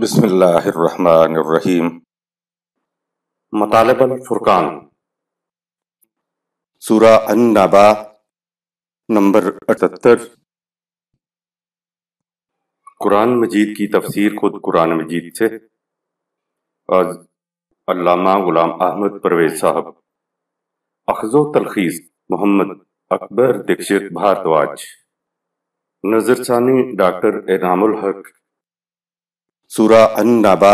बिस्मिल्लाहिर्रहमानिर्रहीम मतालबल फुरकान सूरा अन्नाबा नंबर अठहत्तर कुरान मजीद की तफसीर खुद कुरान मजीद से अल्लामा गुलाम अहमद परवेज साहब अखजो तलखीज मोहम्मद अकबर दीक्षित भारद्वाज नजरसानी डॉक्टर इनामुल हक सूरा अन्नाबा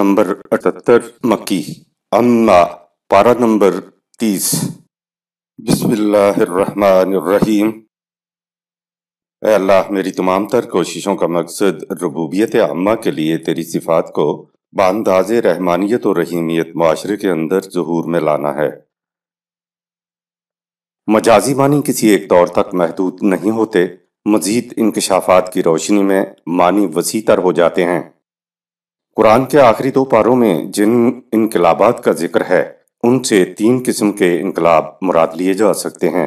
नंबर अठहत्तर मक्की अम्मा पारा नंबर तीस बिस्मिल्लाहिर्रहमानिर्रहीम अल्लाह मेरी तमाम तर कोशिशों का मकसद रबूबियत अम्मा के लिए तेरी सिफात को बांदाज रहमानियत और रहीमियत माशरे के अंदर जहूर में लाना है मजाजी मानी किसी एक दौर तक महदूद नहीं होते मजीद इनकशाफ़ात की रोशनी में मानी वसी तर हो जाते हैं कुरान के आखिरी दो पारों में जिन इनकलाबात का जिक्र है उनसे तीन किस्म के इनकलाब मुराद लिए जा सकते हैं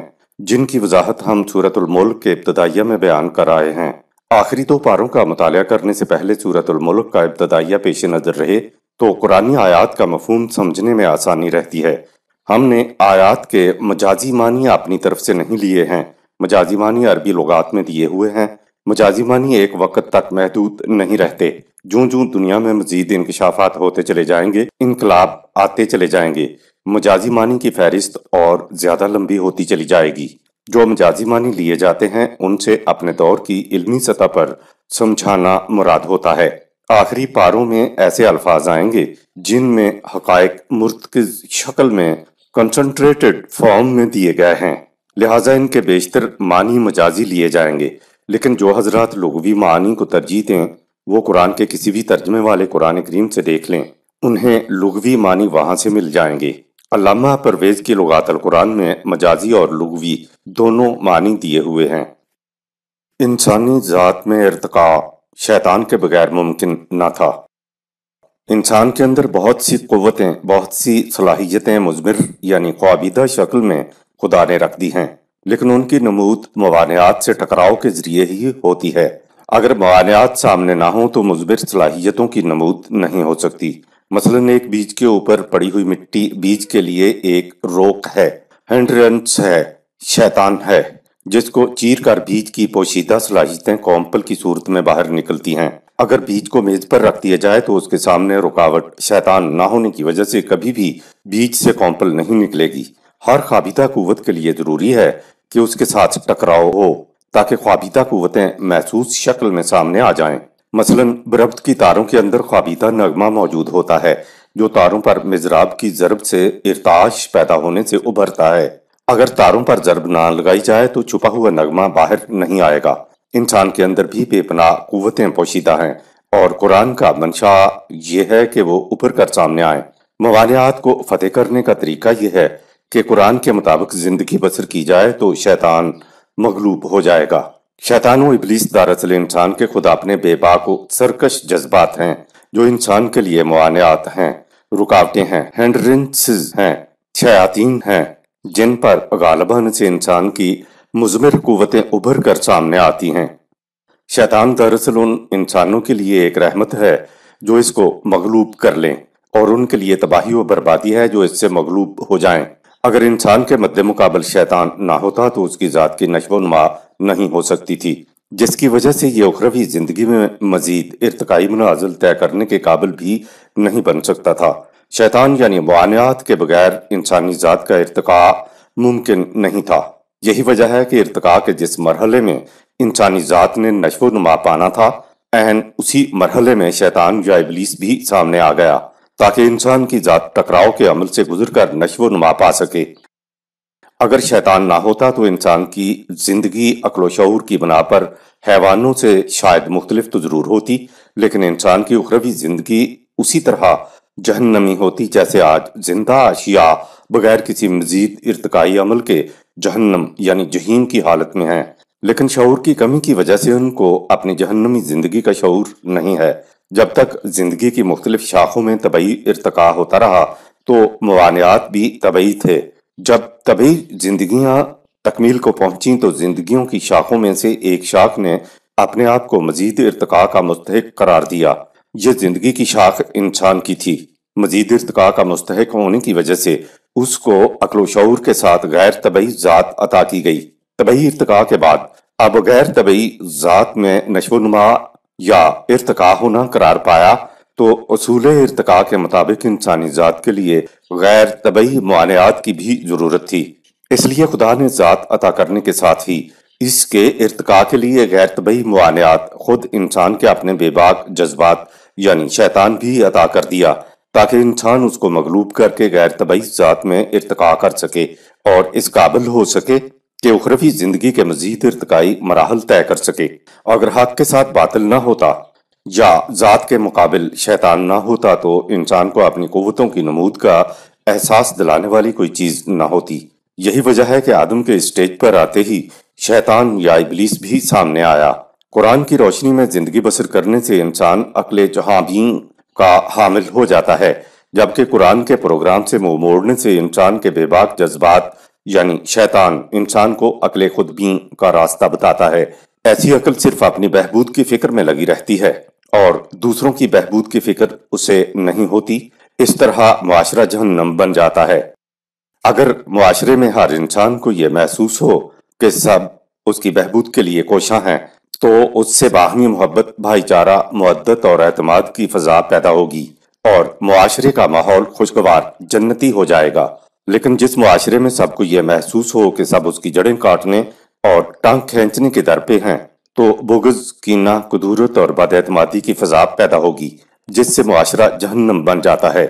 जिनकी वजाहत हम सूरतुलमुल्क के इब्तदाइया में बयान कर आए हैं आखिरी दो पारों का मताल करने से पहले सूरतुलमुल्क का इब्तदाइया पेश नज़र रहे तो कुरानी आयात का मफहम समझने में आसानी रहती है हमने आयात के मजाजी मानी अपनी तरफ से नहीं लिए हैं मजाजी मानी अरबी लगात में दिए हुए हैं मुजाजिमान ही एक वक्त तक महदूद नहीं रहते जू जो दुनिया में मजीद इंकशाफात होते चले जाएंगे इनकलाब आते चले जाएंगे मजाजी मानी की फहरिस्त और ज़्यादा लंबी होती चली जाएगी जो मजाजी मानी लिए जाते हैं उनसे अपने दौर की इल्मी सतह पर समझाना मुराद होता है आखिरी पारों में ऐसे अल्फाज आएंगे जिनमें हकायक की शक्ल में कंसनट्रेटेड फॉर्म में दिए गए हैं लिहाजा इनके बेशतर मानी मजाजी लिए जाएंगे लेकिन जो हजरत भी मानी को तरजीह दें वो कुरान के किसी भी तर्जमे वाले कुरान करीम से देख लें उन्हें लघवी मानी वहाँ से मिल जाएंगे अलामा परवेज की लगातल कुरान में मजाजी और लघवी दोनों मानी दिए हुए हैं इंसानी ज़ात में इरतका शैतान के बगैर मुमकिन ना था इंसान के अंदर बहुत सी क़वतें बहुत सी सलाहियतें मुजमर यानी ख्वाबीदा शक्ल में खुदा ने रख दी हैं लेकिन उनकी नमूद मवानियात से टकराव के जरिए ही होती है अगर मवानियात सामने ना हो तो मुजबिर सलाहियतों की नमूद नहीं हो सकती मसलन एक बीज के ऊपर पड़ी हुई मिट्टी बीज के लिए एक रोक है है शैतान है जिसको चीर कर बीज की पोशीदा सलाहियतें कॉम्पल की सूरत में बाहर निकलती हैं अगर बीज को मेज पर रख दिया जाए तो उसके सामने रुकावट शैतान ना होने की वजह से कभी भी बीज से कॉम्पल नहीं निकलेगी हर खाबिता कुवत के लिए जरूरी है कि उसके साथ टकराव हो ताकि ख्वाबीदा कुतें महसूस शक्ल में सामने आ जाएं। मसलन बरब्त की तारों के अंदर ख्वाबीदा नगमा मौजूद होता है जो तारों पर मिजराब की जरब से इरताश पैदा होने से उभरता है अगर तारों पर जरब ना लगाई जाए तो छुपा हुआ नगमा बाहर नहीं आएगा इंसान के अंदर भी बेपना कुतें पोशीदा हैं और कुरान का मंशा यह है कि वो उभर कर सामने आए मवालियात को फतेह करने का तरीका यह है कि कुरान के मुताबिक जिंदगी बसर की जाए तो शैतान मगलूब हो जाएगा शैतान व इबलीस दरअसल इंसान के खुद अपने बेबाक सरकश जज्बात हैं जो इंसान के लिए मानियात हैं रुकावटें हैं हैंड्रेंसेज हैं शयातीन हैं जिन पर गालबन से इंसान की मुजमिर कुतें उभर कर सामने आती हैं शैतान दरअसल उन इंसानों के लिए एक रहमत है जो इसको मगलूब कर लें और उनके लिए तबाही व बर्बादी है जो इससे मगलूब हो जाएं। अगर इंसान के मद्दे मुकाबल शैतान ना होता तो उसकी ज़ात की नुमा नहीं हो सकती थी जिसकी वजह से ये उखरवी जिंदगी में मजीद इरतकाई मनाजिल तय करने के काबिल भी नहीं बन सकता था शैतान यानी मानियात के बगैर इंसानी ज़ात का इरतका मुमकिन नहीं था यही वजह है कि इरतका के जिस मरहले में इंसानी ज़ात ने नुमा पाना था एहन उसी मरहले में शैतान या इबलीस भी सामने आ गया ताकि इंसान की जात टकराव के अमल से गुजरकर नश्व नुमा पा सके अगर शैतान ना होता तो इंसान की जिंदगी अकलो शूर की बना पर हैवानों से शायद मुख्तलिफ तो जरूर होती लेकिन इंसान की उखरवी जिंदगी उसी तरह जहन्नमी होती जैसे आज जिंदा अशिया बगैर किसी मजीद इरतकाई अमल के जहन्नम यानी जहीन की हालत में है लेकिन शौर की कमी की वजह से उनको अपनी जहन्नमी जिंदगी का शौर नहीं है जब तक जिंदगी की मुख्तलिफ शाखों में तबई इरतका होता रहा तो मवानियात भी तबई थे जब तभी जिंदगी तकमील को पहुंची तो जिंदगी की शाखों में से एक शाख ने अपने आप को मजीद इरतका का मुस्तक करार दिया यह जिंदगी की शाख इंसान की थी मजीद इरतका का मुस्तक होने की वजह से उसको अकलो शूर के साथ गैर तबई ज़ात अता की गई तबई इरतका के बाद अब गैर तबई ज़ात में नशो नुमा या इरतका होना करार पाया तो असूल इरतका के मुताबिक इंसानी ज़ात के लिए गैर तबई मानियात की भी ज़रूरत थी इसलिए खुदा ने ज़ात अता करने के साथ ही इसके इरतका के लिए गैर तबई मानियात खुद इंसान के अपने बेबाक जज्बात यानी शैतान भी अता कर दिया ताकि इंसान उसको मगलूब करके गैर तबई ज़ात में इरतका कर सके और इस काबिल हो सके कि उखरवी जिंदगी के मजीद इरतकाई मराहल तय कर सके अगर हक के साथ बातल ना होता या ज़ात के मुकाबल शैतान ना होता तो इंसान को अपनी क़वतों की नमूद का एहसास दिलाने वाली कोई चीज़ ना होती यही वजह है कि आदम के स्टेज पर आते ही शैतान या इबलीस भी सामने आया कुरान की रोशनी में जिंदगी बसर करने से इंसान अकल भी का हामिल हो जाता है जबकि कुरान के प्रोग्राम से मुंह मोड़ने से इंसान के बेबाक जज्बात यानी शैतान इंसान को अकल खुद भी का रास्ता बताता है ऐसी अकल सिर्फ अपनी बहबूद की फिक्र में लगी रहती है और दूसरों की बहबूद की फिक्र उसे नहीं होती इस तरह मुआरा जहन्नम बन जाता है अगर मुआरे में हर इंसान को यह महसूस हो कि सब उसकी बहबूद के लिए कोशा हैं तो उससे बाहमी मोहब्बत भाईचारा मुद्दत और अहतमाद की फजा पैदा होगी और मुआरे का माहौल खुशगवार जन्नती हो जाएगा लेकिन जिस मुआशरे में सबको यह महसूस हो कि सब उसकी जड़ें काटने और टांग खींचने के दर पे हैं तो बोगज कीना कदूरत और बदएतमादी की फजा पैदा होगी जिससे मुआशरा जहन्नम बन जाता है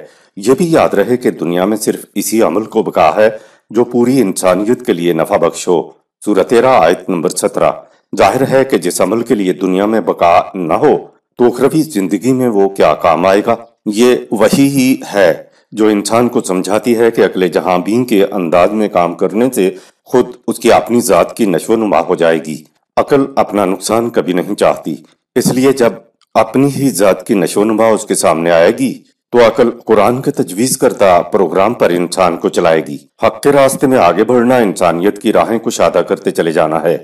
यह भी याद रहे कि दुनिया में सिर्फ इसी अमल को बका है जो पूरी इंसानियत के लिए नफा बख्श हो सूरतरा आयत नंबर सत्रह जाहिर है कि जिस अमल के लिए दुनिया में बका न हो तो जिंदगी में वो क्या काम आएगा ये वही ही है जो इंसान को समझाती है कि अकले जहां भी के अंदाज में काम करने से खुद उसकी अपनी ज़ात की नुमा हो जाएगी अकल अपना नुकसान कभी नहीं चाहती इसलिए जब अपनी ही ज़ात की नुमा उसके सामने आएगी तो अकल कुरान के तजवीज़ करता प्रोग्राम पर इंसान को चलाएगी हक के रास्ते में आगे बढ़ना इंसानियत की राहें को शादा करते चले जाना है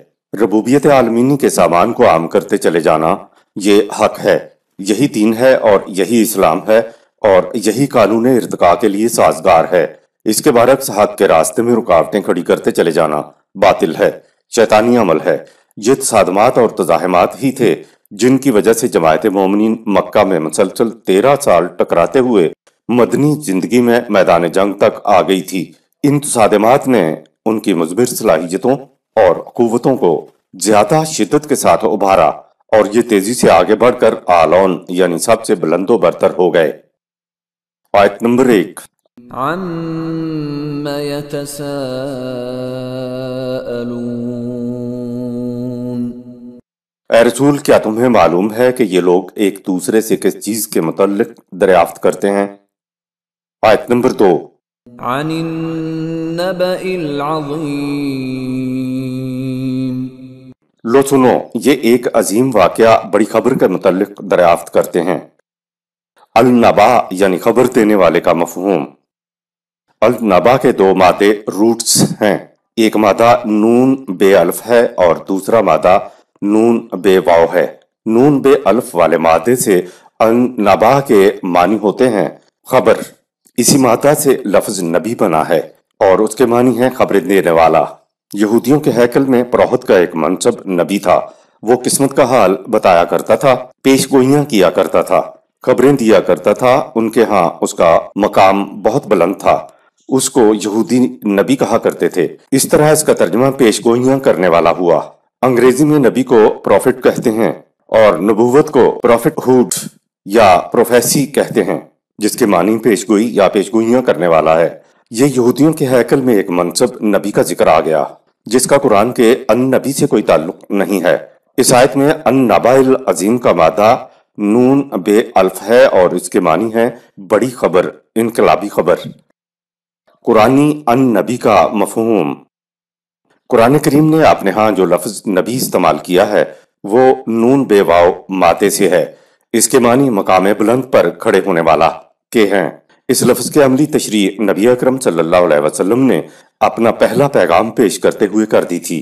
रबूबियत आलमीनी के सामान को आम करते चले जाना ये हक है यही दीन है और यही इस्लाम है और यही कानून इर्तका के लिए साजगार है इसके बारक हक के रास्ते में रुकावटें खड़ी करते चले जाना बातिल है शैतानी अमल है जिद सादमात और तजाहमात ही थे जिनकी वजह से जमायत मोमिन मक्का में मुसलसल तेरह साल टकराते हुए मदनी जिंदगी में मैदान जंग तक आ गई थी इन तसादमात ने उनकी मजबिर सलाहियतों और कुतों को ज्यादा शिदत के साथ उभारा और ये तेजी से आगे बढ़कर आलौन यानी सबसे बुलंदो बरतर हो गए आयत नंबर एक रसूल क्या तुम्हें मालूम है कि ये लोग एक दूसरे से किस चीज के मुतल दरियाफ्त करते हैं आयत नंबर दो लो सुनो ये एक अजीम वाक्य बड़ी खबर के मुतल दरियाफ्त करते हैं अलनबा यानी खबर देने वाले का मफहूम अलनबा के दो मादे रूट्स हैं एक मादा नून बे अल्फ है और दूसरा मादा नून बे वाव है नून बे अल्फ वाले मादे से अलनबा के मानी होते हैं खबर इसी मादा से लफ्ज नबी बना है और उसके मानी है खबरें देने वाला यहूदियों के हैकल में प्रोहत का एक मनसब नबी था वो किस्मत का हाल बताया करता था पेश किया करता था खबरें दिया करता था उनके यहाँ उसका मकाम बहुत बुलंद था उसको यहूदी नबी कहा करते थे इस तरह इसका तर्जमा पेश गोइयां करने वाला हुआ अंग्रेजी में नबी को प्रॉफिट कहते हैं और नबूवत को हुड या प्रोफेसी कहते हैं जिसके मानी पेशगोई या पेशगोइयां करने वाला है ये यहूदियों के हैकल में एक मनसब नबी का जिक्र आ गया जिसका कुरान के अन नबी से कोई ताल्लुक नहीं है इस आयत में अन नबाइल अजीम का मादा नून बे अल्फ है और इसके मानी है बड़ी खबर इनकलाबी खबर कुरानी अन नबी का मफहूम कुरान करीम ने अपने यहां जो लफ्ज नबी इस्तेमाल किया है वो नून बेवाओ माते से है इसके मानी मकाम बुलंद पर खड़े होने वाला के हैं इस लफ्ज के अमली तशरी नबी अक्रम सल्लाम ने अपना पहला पैगाम पेश करते हुए कर दी थी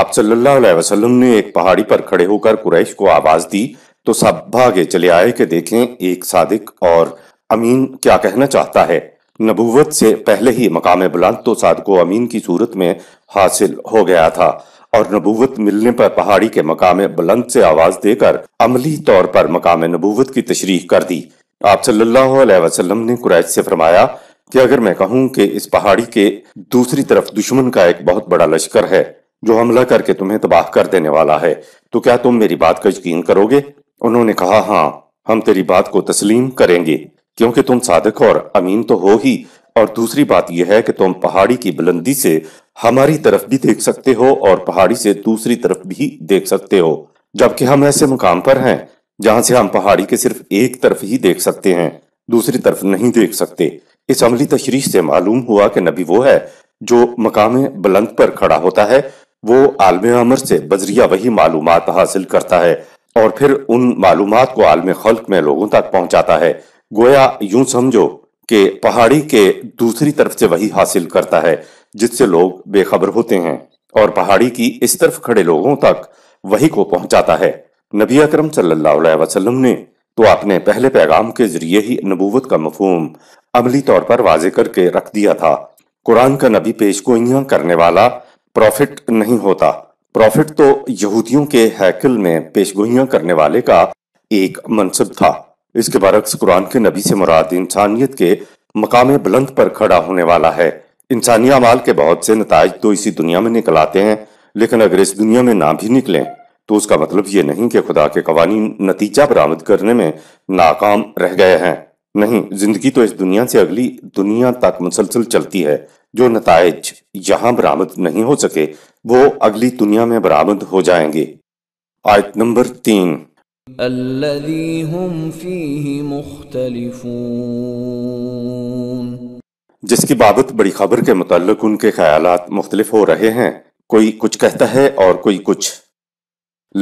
आप सल्लाम ने एक पहाड़ी पर खड़े होकर कुरैश को आवाज दी तो सब भागे चले आए कि देखें एक सादिक और अमीन क्या कहना चाहता है नबूवत से पहले ही मकाम बुलंद तो सादको अमीन की सूरत में हासिल हो गया था और नबूवत मिलने पर पहाड़ी के मकाम बुलंद से आवाज देकर अमली तौर पर मकाम नबूवत की तशरीह कर दी आप सल्लल्लाहु अलैहि वसल्लम ने कुरैश से फरमाया कि अगर मैं कहूं कि इस पहाड़ी के दूसरी तरफ दुश्मन का एक बहुत बड़ा लश्कर है जो हमला करके तुम्हें तबाह कर देने वाला है तो क्या तुम मेरी बात का यकीन करोगे उन्होंने कहा हाँ हम तेरी बात को तस्लीम करेंगे क्योंकि तुम सादक और अमीन तो हो ही और दूसरी बात यह है कि तुम पहाड़ी की बुलंदी से हमारी तरफ भी देख सकते हो और पहाड़ी से दूसरी तरफ भी देख सकते हो जबकि हम ऐसे मुकाम पर हैं जहां से हम पहाड़ी के सिर्फ एक तरफ ही देख सकते हैं दूसरी तरफ नहीं देख सकते इस अमली तशरीश से मालूम हुआ कि नबी वो है जो मकाम बुलंद पर खड़ा होता है वो आलम अमर से बजरिया वही मालूम हासिल करता है और फिर उन मालूम को आलम खल्क में लोगों तक पहुंचाता है गोया यूं समझो कि पहाड़ी के दूसरी तरफ से वही हासिल करता है जिससे लोग बेखबर होते हैं और पहाड़ी की इस तरफ खड़े लोगों तक वही को पहुंचाता है नबी अक्रम सल्लल्लाहु ने तो अपने पहले पैगाम के जरिए ही नबूवत का मफहम अमली तौर पर वाजे करके रख दिया था कुरान का नबी पेश गोइयां करने वाला प्रॉफिट नहीं होता प्रॉफिट तो यहूदियों के हैकल में पेशगोइयां करने वाले का एक मनसब था इसके बरक्स कुरान के नबी से मुराद इंसानियत के मकाम बुलंद पर खड़ा होने वाला है इंसानी अमाल के बहुत से नतज तो इसी दुनिया में निकल आते हैं लेकिन अगर इस दुनिया में ना भी निकलें तो उसका मतलब ये नहीं कि खुदा के कवानी नतीजा बरामद करने में नाकाम रह गए हैं नहीं जिंदगी तो इस दुनिया से अगली दुनिया तक मुसलसल चलती है जो नतज यहाँ बरामद नहीं हो सके वो अगली दुनिया में बरामद हो जाएंगे आयत नंबर तीन जिसकी बाबत बड़ी खबर के मुतालिक उनके ख्याल मुख्तलिफ हो रहे हैं कोई कुछ कहता है और कोई कुछ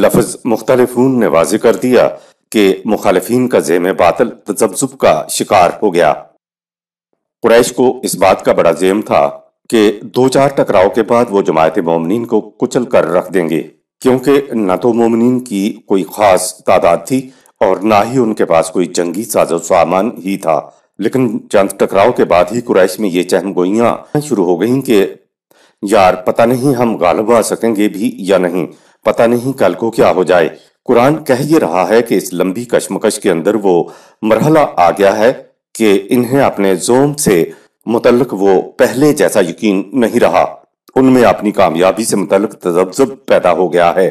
लफज मुख्तलफून ने वाजे कर दिया कि मुखालफन का जेम बातल तजब्जुब का शिकार हो गया कुरैश को इस बात का बड़ा जेम था कि दो चार टकराव के बाद वो जमायत मोमिन को कुचल कर रख देंगे क्योंकि न तो मोमिन की कोई खास तादाद थी और ना ही उनके पास कोई जंगी साजो सामान ही था लेकिन चंद टकराव के बाद ही कुरैश में ये चहमगोइयाँ शुरू हो गई कि यार पता नहीं हम गालब आ सकेंगे भी या नहीं पता नहीं कल को क्या हो जाए कुरान कह ये रहा है कि इस लंबी कश्मकश के अंदर वो मरहला आ गया है कि इन्हें अपने जोम से मुतलक वो पहले जैसा यकीन नहीं रहा उनमें अपनी कामयाबी से मुतलक तजब्जब पैदा हो गया है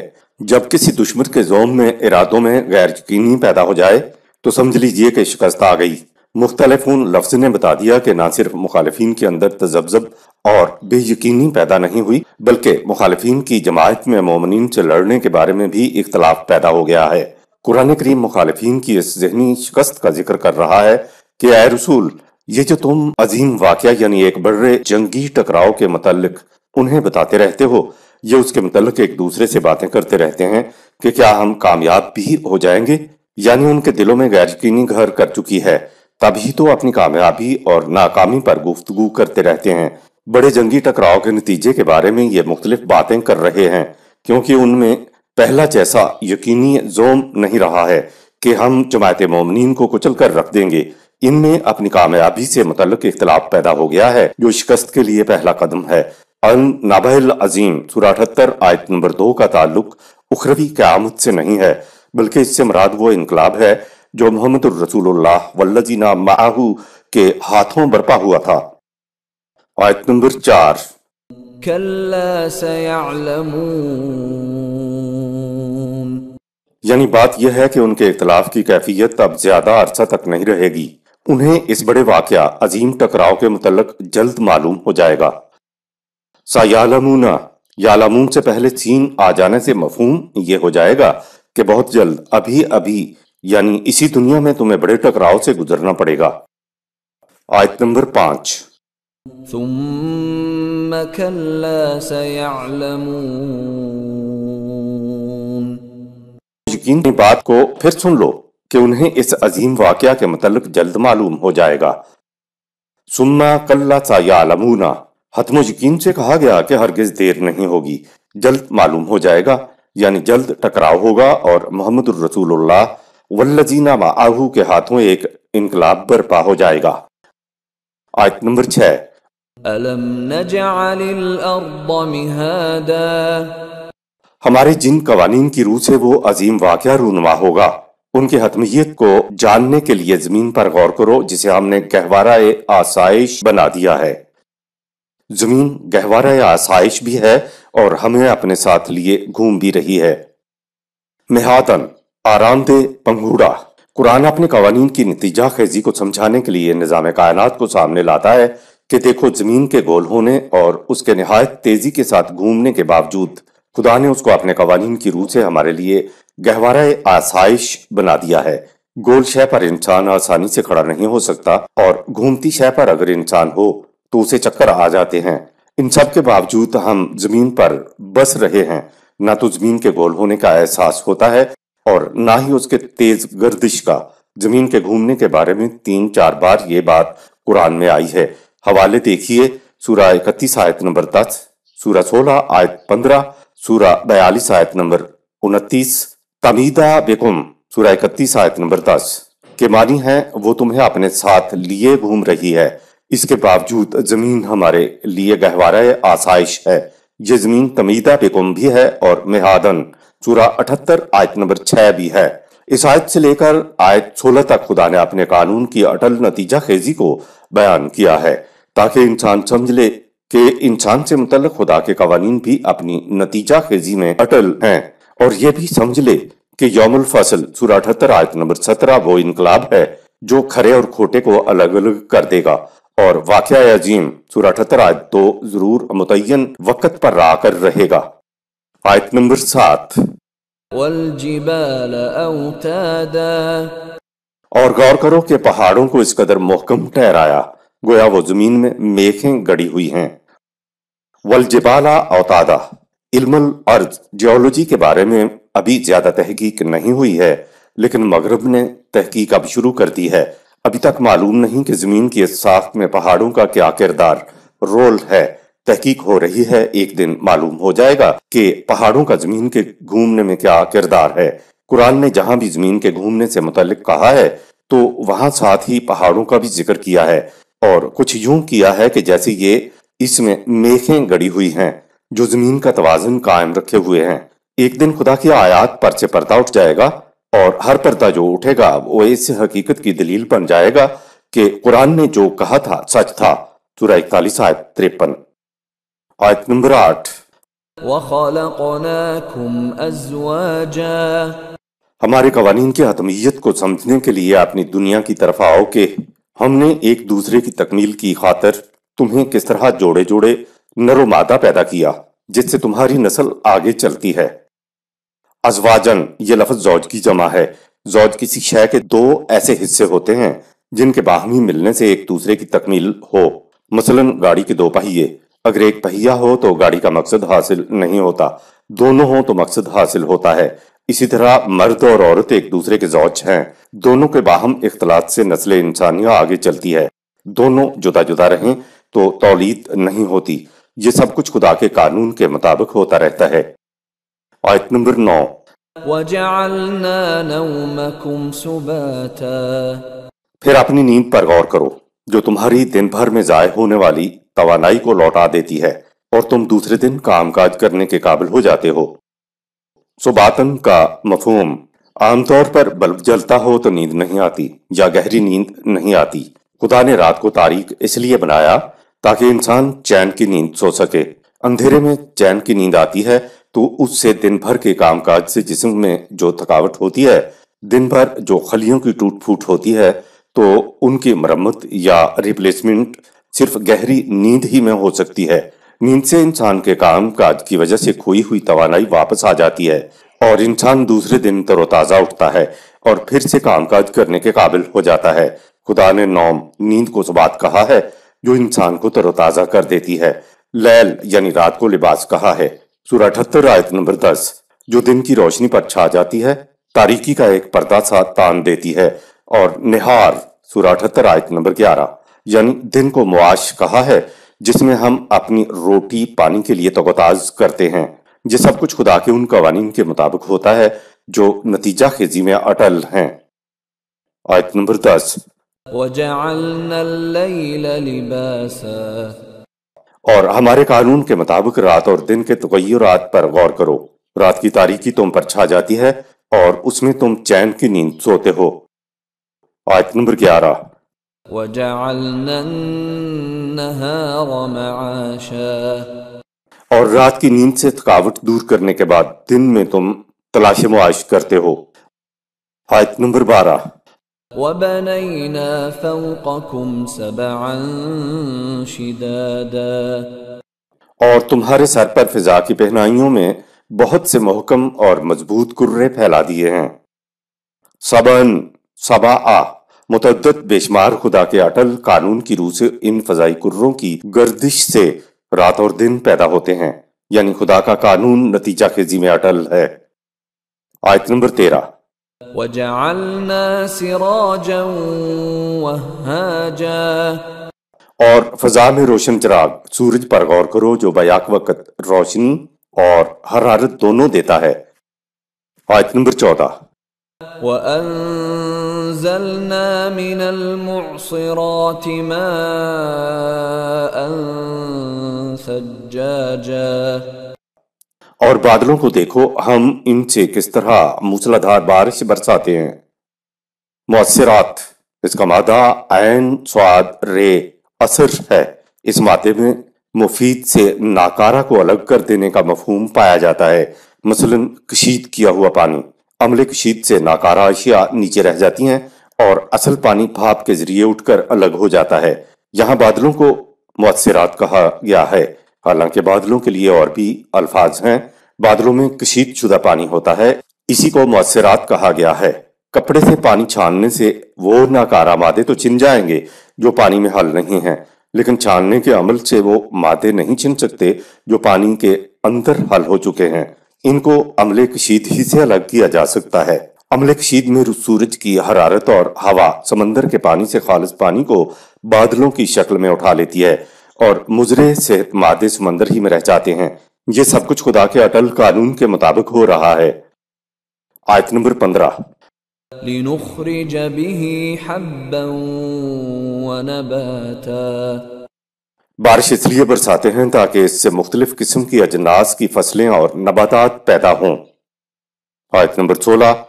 जब किसी दुश्मन के जोम में इरादों में गैर यकीनी पैदा हो जाए तो समझ लीजिए कि शिकस्त आ गई मुख्तलिफ उन लफ्ज ने बता दिया कि न सिर्फ मुखालफन के अंदर तजब्जब और बेयकीनी पैदा नहीं हुई बल्कि मुखालफन की जमायत में मोमिन से लड़ने के बारे में भी इख्तलाफ पैदा हो गया है कुरान करीम मुखालफन की इस जहनी शिकस्त का जिक्र कर रहा है कि ए रसूल ये जो तुम अजीम वाक्य यानी एक बड़े जंगी टकराव के मतलब उन्हें बताते रहते हो ये उसके मतलब एक दूसरे से बातें करते रहते हैं कि क्या हम कामयाब भी हो जाएंगे यानी उनके दिलों में गैर यकीनी घर कर चुकी है तभी तो अपनी कामयाबी और नाकामी पर गुफ्तगु करते रहते हैं बड़े जंगी टकराव के नतीजे के बारे में ये मुख्तलिफ बातें कर रहे हैं क्योंकि उनमें पहला जैसा यकीनी जोम नहीं रहा है कि हम जमायत मोमिन को कुचल कर रख देंगे इनमें अपनी कामयाबी से मुतल इख्तलाफ पैदा हो गया है जो शिकस्त के लिए पहला कदम है अन नाबहल अजीम अठहत्तर आयत नंबर दो का ताल्लुक उखरवी क्यामत से नहीं है बल्कि इससे मराद वो इनकलाब है जो मोहम्मद रसूलुल्लाह वल्लजीना माहू के हाथों बरपा हुआ था आयत नंबर चार यानी बात यह है कि उनके इख्तलाफ की कैफियत अब ज्यादा अरसा तक नहीं रहेगी उन्हें इस बड़े वाक्य अजीम टकराव के मुतलक जल्द मालूम हो जाएगा सायालमूना यालामून से पहले चीन आ जाने से मफहूम यह हो जाएगा कि बहुत जल्द अभी अभी यानी इसी दुनिया में तुम्हें बड़े टकराव से गुजरना पड़ेगा आयत नंबर पांच यकीन की बात को फिर सुन लो कि उन्हें इस अजीम वाकया के मतलब जल्द मालूम हो जाएगा सुम्मा कल्ला लमूना हतम यकीन से कहा गया कि हरगिज देर नहीं होगी जल्द मालूम हो जाएगा यानी जल्द टकराव होगा और मोहम्मद रसूलुल्लाह वल्लजीना आहू के हाथों एक इनकलाब बर्पा हो जाएगा आयत नंबर छह अलम हमारे जिन कवानीन की रूह से वो अजीम वाकया रूनवा होगा उनकी हतमियत को जानने के लिए जमीन पर गौर करो जिसे हमने गहवारा आसाइश बना दिया है जमीन गहवारा आसाइश भी है और हमें अपने साथ लिए घूम भी रही है मेहातन आरामदेह पंगूड़ा कुरान अपने कवानी की नतीजा खेजी को समझाने के लिए निज़ाम कायनात को सामने लाता है कि देखो जमीन के गोल होने और उसके नहायत तेजी के साथ घूमने के बावजूद खुदा ने उसको अपने कवानीन की रूह से हमारे लिए गहवारा आसाइश बना दिया है गोल शह पर इंसान आसानी से खड़ा नहीं हो सकता और घूमती शह पर अगर इंसान हो तो उसे चक्कर आ जाते हैं इन सब के बावजूद हम जमीन पर बस रहे हैं ना तो जमीन के गोल होने का एहसास होता है और ना ही उसके तेज गर्दिश का जमीन के घूमने के बारे में तीन चार बार ये बात कुरान में आई है हवाले देखिए सूरा इकतीस आयत नंबर दस सूरा सोलह आयत पंद्रह सूरा बयालीस आयत नंबर उनतीस तमीदा बेगुम सूर्य इकतीस आयत नंबर दस के मानी है वो तुम्हें अपने साथ लिए घूम रही है इसके बावजूद जमीन हमारे लिए गहवारा आसाइश है ये जमीन तमीदा बेगुम भी है और मेहादन सूरा अठहत्तर आयत नंबर छह भी है इस आयत से लेकर आयत सोलह तक खुदा ने अपने कानून की अटल नतीजा खेजी को बयान किया है ताकि इंसान समझ ले के इंसान से मुतल खुदा के कवानीन भी अपनी नतीजा खेजी में अटल हैं और ये भी समझ ले कि यौमुल फसल सूर अठहत्तर आयत नंबर सत्रह वो इनकलाब है जो खरे और खोटे को अलग अलग कर देगा और वाक़ अजीम सूर अठहत्तर आयत दो जरूर मुतन वक़्त पर कर रहेगा आयत नंबर सात और गौर करो कि पहाड़ों को इस कदर मोहकम ठहराया गोया वो जमीन में मेखें गड़ी हुई हैं जिबाला औतादा इलमल और जियोलॉजी के बारे में अभी ज्यादा तहकीक नहीं हुई है लेकिन मगरब ने तहकीक अब शुरू कर दी है अभी तक मालूम नहीं कि जमीन की साख में पहाड़ों का क्या किरदार रोल है तहकीक हो रही है एक दिन मालूम हो जाएगा कि पहाड़ों का जमीन के घूमने में क्या किरदार है कुरान ने जहां भी जमीन के घूमने से मुतलक कहा है तो वहां साथ ही पहाड़ों का भी जिक्र किया है और कुछ यूं किया है कि जैसे ये इसमें मेखें गड़ी हुई हैं जो जमीन का तोजन कायम रखे हुए हैं एक दिन खुदा की आयात पर से पर्दा उठ जाएगा और हर पर्दा जो उठेगा वो इस हकीकत की दलील बन जाएगा कि कुरान ने जो कहा था सच था सूरह इकतालीस आय तिरपन आयत नंबर आठ हमारे कवानीन की आत्मीयत को समझने के लिए अपनी दुनिया की तरफ आओ के हमने एक दूसरे की तकमील की खातर तुम्हें किस तरह जोड़े जोड़े नरोमादा पैदा किया जिससे तुम्हारी नस्ल आगे चलती है अजवाजन ये लफ्ज जौज की जमा है जौज किसी शय के दो ऐसे हिस्से होते हैं जिनके बाहमी मिलने से एक दूसरे की तकमील हो मसलन गाड़ी के दो पहिए अगर एक पहिया हो तो गाड़ी का मकसद हासिल नहीं होता दोनों हो तो मकसद हासिल होता है इसी तरह मर्द और औरत एक दूसरे के जौज हैं दोनों के बाहम इख्तलात से नस्ल इंसानिया आगे चलती है दोनों जुदा जुदा रहें तो तौलीद नहीं होती ये सब कुछ खुदा के कानून के मुताबिक होता रहता है आयत नंबर नौ फिर अपनी नींद पर गौर करो जो तुम्हारी दिन भर में जाय होने वाली तवानाई को लौटा देती है और तुम दूसरे दिन कामकाज करने के काबिल हो जाते हो सुबातन का मफहम आमतौर पर बल्ब जलता हो तो नींद नहीं आती या गहरी नींद नहीं आती खुदा ने रात को तारीख इसलिए बनाया ताकि इंसान चैन की नींद सो सके अंधेरे में चैन की नींद आती है तो उससे दिन भर के कामकाज से जिसम में जो थकावट होती है दिन भर जो खलियों की टूट फूट होती है तो उनकी मरम्मत या रिप्लेसमेंट सिर्फ गहरी नींद ही में हो सकती है नींद से इंसान के काम काज की वजह से खोई हुई तवानाई वापस आ जाती है और इंसान दूसरे दिन तरोताजा उठता है और फिर से कामकाज करने के काबिल हो जाता है खुदा ने नौम नींद को इस बात कहा है जो इंसान को तरोताजा कर देती है लैल यानी रात को लिबास कहा है सूरह अठहत्तर आयत नंबर दस जो दिन की रोशनी पर छा जाती है तारीकी का एक पर्दा सा तान देती है और निहार सूरह अठहत्तर आयत नंबर ग्यारह यानी दिन को मुआश कहा है जिसमें हम अपनी रोटी पानी के लिए तगोताज करते हैं ये सब कुछ खुदा के उन कवानीन के मुताबिक होता है जो नतीजा खेजी में अटल हैं आयत नंबर दस और हमारे कानून के मुताबिक रात और दिन के तगैरत पर गौर करो रात की तारीकी तुम पर छा जाती है और उसमें तुम चैन की नींद सोते हो आयत नंबर ग्यारह और रात की नींद से थकावट दूर करने के बाद दिन में तुम तलाश मुआश करते हो आयत नंबर बारह और तुम्हारे सर पर फिजा की पहनाइयों में बहुत से मोहकम और मजबूत कुर्रे फैला दिए हैं सबन सबा आ मुतद बेशमार खुदा के अटल कानून की रूह से इन फजाई कुर्रों की गर्दिश से रात और दिन पैदा होते हैं यानी खुदा का कानून नतीजा खेजी में अटल है आयत नंबर तेरह और फजा में रोशन चिराग सूरज पर गौर करो जो बयाक वक़्त रोशनी और हरारत दोनों देता है आयत नंबर चौदह وأنزلنا और बादलों को देखो हम इनसे किस तरह मूसलाधार बारिश बरसाते हैं मौसरात इसका मादा आयन स्वाद रे असर है इस मादे में मुफीद से नाकारा को अलग कर देने का मफहूम पाया जाता है मसलन कशीद किया हुआ पानी अमले कशीद से नाकारा अशिया नीचे रह जाती हैं और असल पानी भाप के जरिए उठकर अलग हो जाता है यहाँ बादलों को मौसरात कहा गया है हालांकि बादलों के लिए और भी अल्फाज हैं बादलों में कशीद शुदा पानी होता है इसी को मौसरात कहा गया है कपड़े से पानी छानने से वो नाकारा मादे तो छिन जाएंगे जो पानी में हल नहीं है लेकिन छानने के अमल से वो मादे नहीं छिन सकते जो पानी के अंदर हल हो चुके हैं इनको अमले कशीद ही से अलग किया जा सकता है अमले कशीद में सूरज की हरारत और हवा समंदर के पानी से खालिज पानी को बादलों की शक्ल में उठा लेती है और मुजरे सेहत मादे समंदर ही में रह जाते हैं ये सब कुछ खुदा के अटल कानून के मुताबिक हो रहा है आयत नंबर पंद्रह बारिश इसलिए बरसाते हैं ताकि इससे मुख्तलिफ किस्म की अजनास की फसलें और नबातात पैदा हों आयत नंबर सोलह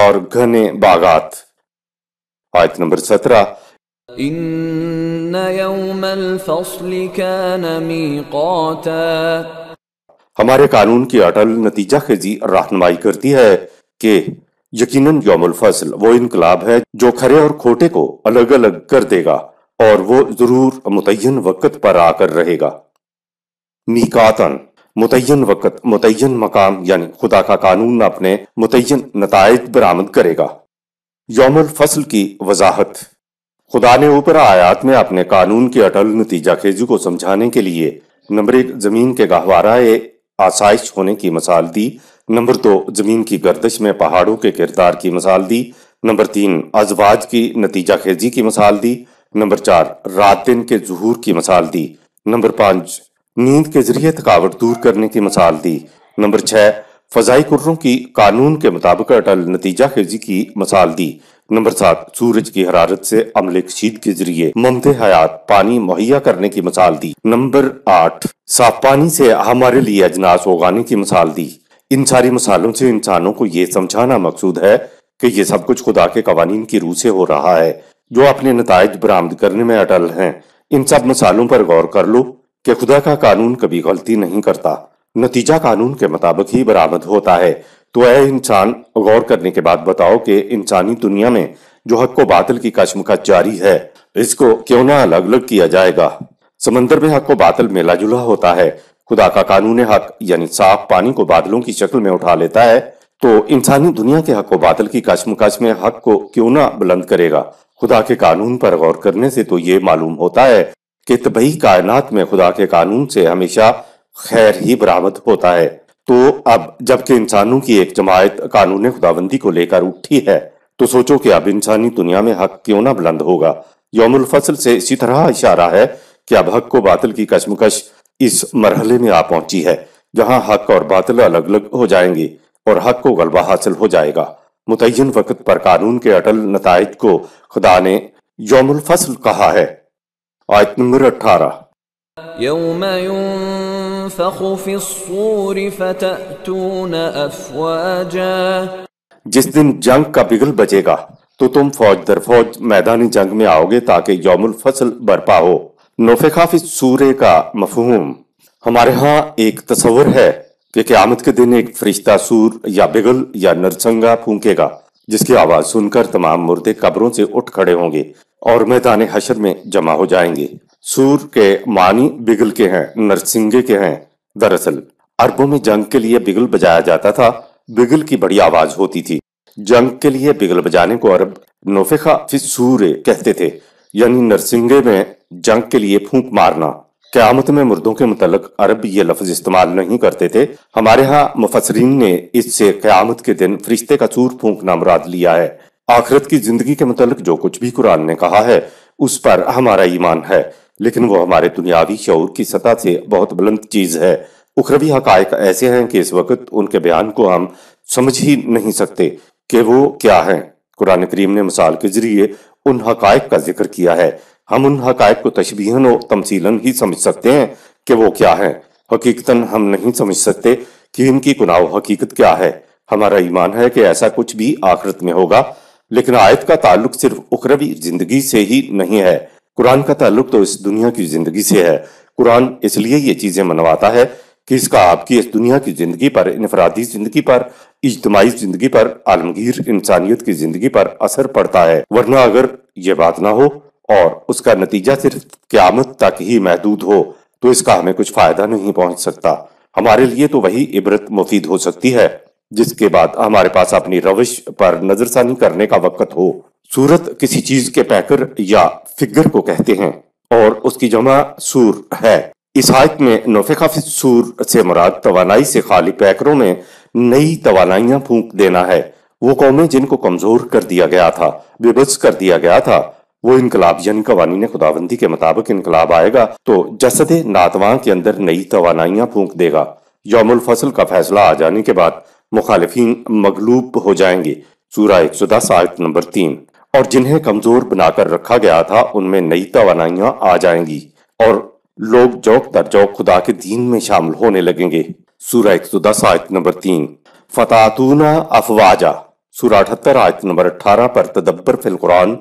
और घने बागात आयत नंबर सत्रह इन हमारे कानून की अटल नतीजा खेजी रहनमाई करती है कि यकीनन योम फसल वो इनकलाब है जो खरे और खोटे को अलग अलग कर देगा और वो जरूर मुतन वक़्त पर आकर रहेगा मीकातन मुतन वक़्त मुतयन मकाम यानी खुदा का कानून अपने मुतयन नतज बरामद करेगा यौमुल फसल की वजाहत खुदा ने ऊपर आयात में अपने कानून के अटल नतीजा खेजी को समझाने के लिए नंबर एक जमीन के गहवारा आसाइश होने की मिसाल दी नंबर दो जमीन की गर्दश में पहाड़ों के किरदार की मिसाल दी नंबर तीन अजवाज की नतीजा खेजी की मिसाल दी नंबर चार रात दिन के जहूर की मिसाल दी नंबर पाँच नींद के जरिए थकावट दूर करने की मिसाल दी नंबर छः फजाई कुर्रों की कानून के मुताबिक अटल नतीजा खेजी की मसाल दी नंबर सात सूरज की हरारत से अमले शीत के जरिए ममद हयात पानी मुहैया करने की मसाल दी नंबर आठ साफ पानी से हमारे लिए अजनास उगाने की मसाल दी इन सारी मसालों से इंसानों को ये समझाना मकसूद है कि ये सब कुछ खुदा के कवानीन की रूह से हो रहा है जो अपने नतज बरामद करने में अटल हैं इन सब मसालों पर गौर कर लो कि खुदा का कानून कभी गलती नहीं करता नतीजा कानून के मुताबिक ही बरामद होता है तो ऐ इंसान गौर करने के बाद बताओ कि इंसानी दुनिया में जो हक को बातल की कशमकश जारी है इसको क्यों ना अलग अलग किया जाएगा समंदर में हक को बातल मिला जुला होता है खुदा का कानून हक यानी साफ पानी को बादलों की शक्ल में उठा लेता है तो इंसानी दुनिया के हक को बातिल की कशमकश में हक को क्यों ना बुलंद करेगा खुदा के कानून पर गौर करने से तो ये मालूम होता है कि तबीयत कायनात में खुदा के कानून से हमेशा खैर ही बरामद होता है तो अब जबकि इंसानों की एक जमायत कानून खुदाबंदी को लेकर उठी है तो सोचो कि अब इंसानी दुनिया में हक क्यों ना बुलंद होगा यौमुल फसल से इसी तरह इशारा है कि अब हक को बातल की कशमकश इस मरहले में आ पहुंची है जहां हक और बातल अलग अलग हो जाएंगे और हक को गलबा हासिल हो जाएगा मुतन वक्त पर कानून के अटल नतज को खुदा ने यौमुल फसल कहा है आयत नंबर अठारह जिस दिन जंग का बिगल बजेगा तो तुम फौज दर फौज मैदानी जंग में आओगे ताकि यौमुल फसल बरपा हो नोफे खाफी सूर्य का मफहूम हमारे यहाँ एक तस्वर है कि क्यामत के दिन एक फरिश्ता सूर या बिगल या नरसंगा फूंकेगा जिसकी आवाज सुनकर तमाम मुर्दे कब्रों से उठ खड़े होंगे और मैदान हशर में जमा हो जाएंगे सूर के मानी बिगल के हैं नरसिंगे के हैं दरअसल अरबों में जंग के लिए बिगल बजाया जाता था बिगल की बड़ी आवाज होती थी जंग के लिए बिगल बजाने को अरब नोफेखा फिसूरे कहते थे यानी नरसिंगे में जंग के लिए फूंक मारना क्यामत में मुर्दों के मुतलक अरब ये लफ्ज इस्तेमाल नहीं करते थे हमारे यहाँ मुफसरीन ने इससे क्यामत के दिन फरिश्ते का चूर फूंकना मुराद लिया है आखिरत की जिंदगी के मुतलक जो कुछ भी कुरान ने कहा है उस पर हमारा ईमान है लेकिन वो हमारे दुनियावी शौर की सतह से बहुत बुलंद चीज़ है उखरवी हकायक ऐसे हैं कि इस वक्त उनके बयान को हम समझ ही नहीं सकते कि वो क्या है कुरान करीम ने मिसाल के जरिए उन हकायक का जिक्र किया है हम उन हकायक को तशबीहन और तमसीलन ही समझ सकते हैं कि वो क्या है हकीकता हम नहीं समझ सकते कि इनकी गुनाव हकीकत क्या है हमारा ईमान है कि ऐसा कुछ भी आखिरत में होगा लेकिन आयत का ताल्लुक सिर्फ उखरवी जिंदगी से ही नहीं है कुरान का ताल्लुक तो इस दुनिया की जिंदगी से है कुरान इसलिए ये चीजें मनवाता है कि इसका आपकी इस दुनिया की जिंदगी पर इनफरादी जिंदगी पर इज्तमाही जिंदगी पर आलमगीर इंसानियत की जिंदगी पर असर पड़ता है वरना अगर ये बात ना हो और उसका नतीजा सिर्फ क्यामत तक ही महदूद हो तो इसका हमें कुछ फायदा नहीं पहुंच सकता हमारे लिए तो वही इबरत मुफीद हो सकती है जिसके बाद हमारे पास अपनी रविश पर नजरसानी करने का वक्त हो सूरत किसी चीज के पैकर या फिगर को कहते हैं और उसकी जमा सूर है इस आयत में नोफिका सूर से मुराद तोानाई से खाली पैकरों में नई तोानाइयां फूंक देना है वो कौमें जिनको कमजोर कर दिया गया था बेबस कर दिया गया था वो इनकलाब यानी कवानी ने खुदाबंदी के मुताबिक इनकलाब आएगा तो जसद नातवा के अंदर नई तोानाइयां फूंक देगा यौमुल फसल का फैसला आ जाने के बाद मुखालफी मगलूब हो जाएंगे सूरा दस आयत नंबर तीन और जिन्हें कमजोर बनाकर रखा गया था उनमें नई तो आ जाएंगी और लोग जौक दर जौक खुदा के दीन में शामिल होने लगेंगे सूरा दस आयत नंबर तीन फतातूना अफवाजा सूरा अठहत्तर आयत नंबर अठारह पर तदब्बर फिल कुरान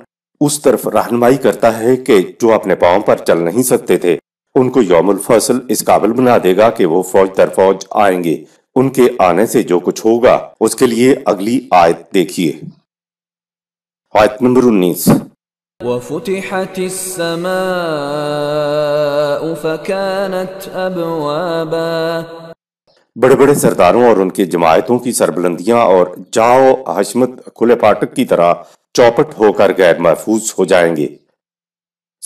उस तरफ रहनमाई करता है कि जो अपने पाँव पर चल नहीं सकते थे उनको यौमुल फसल इस काबिल बना देगा कि वो फौज दर फौज आएंगे उनके आने से जो कुछ होगा उसके लिए अगली आयत देखिए आयत नंबर उन्नीस وفتحت السماء فكانت أبوابا बड़े बड़े सरदारों और उनके जमायतों की सरबलंदियां और जाओ हशमत खुले पाठक की तरह चौपट होकर गैर महफूज हो जाएंगे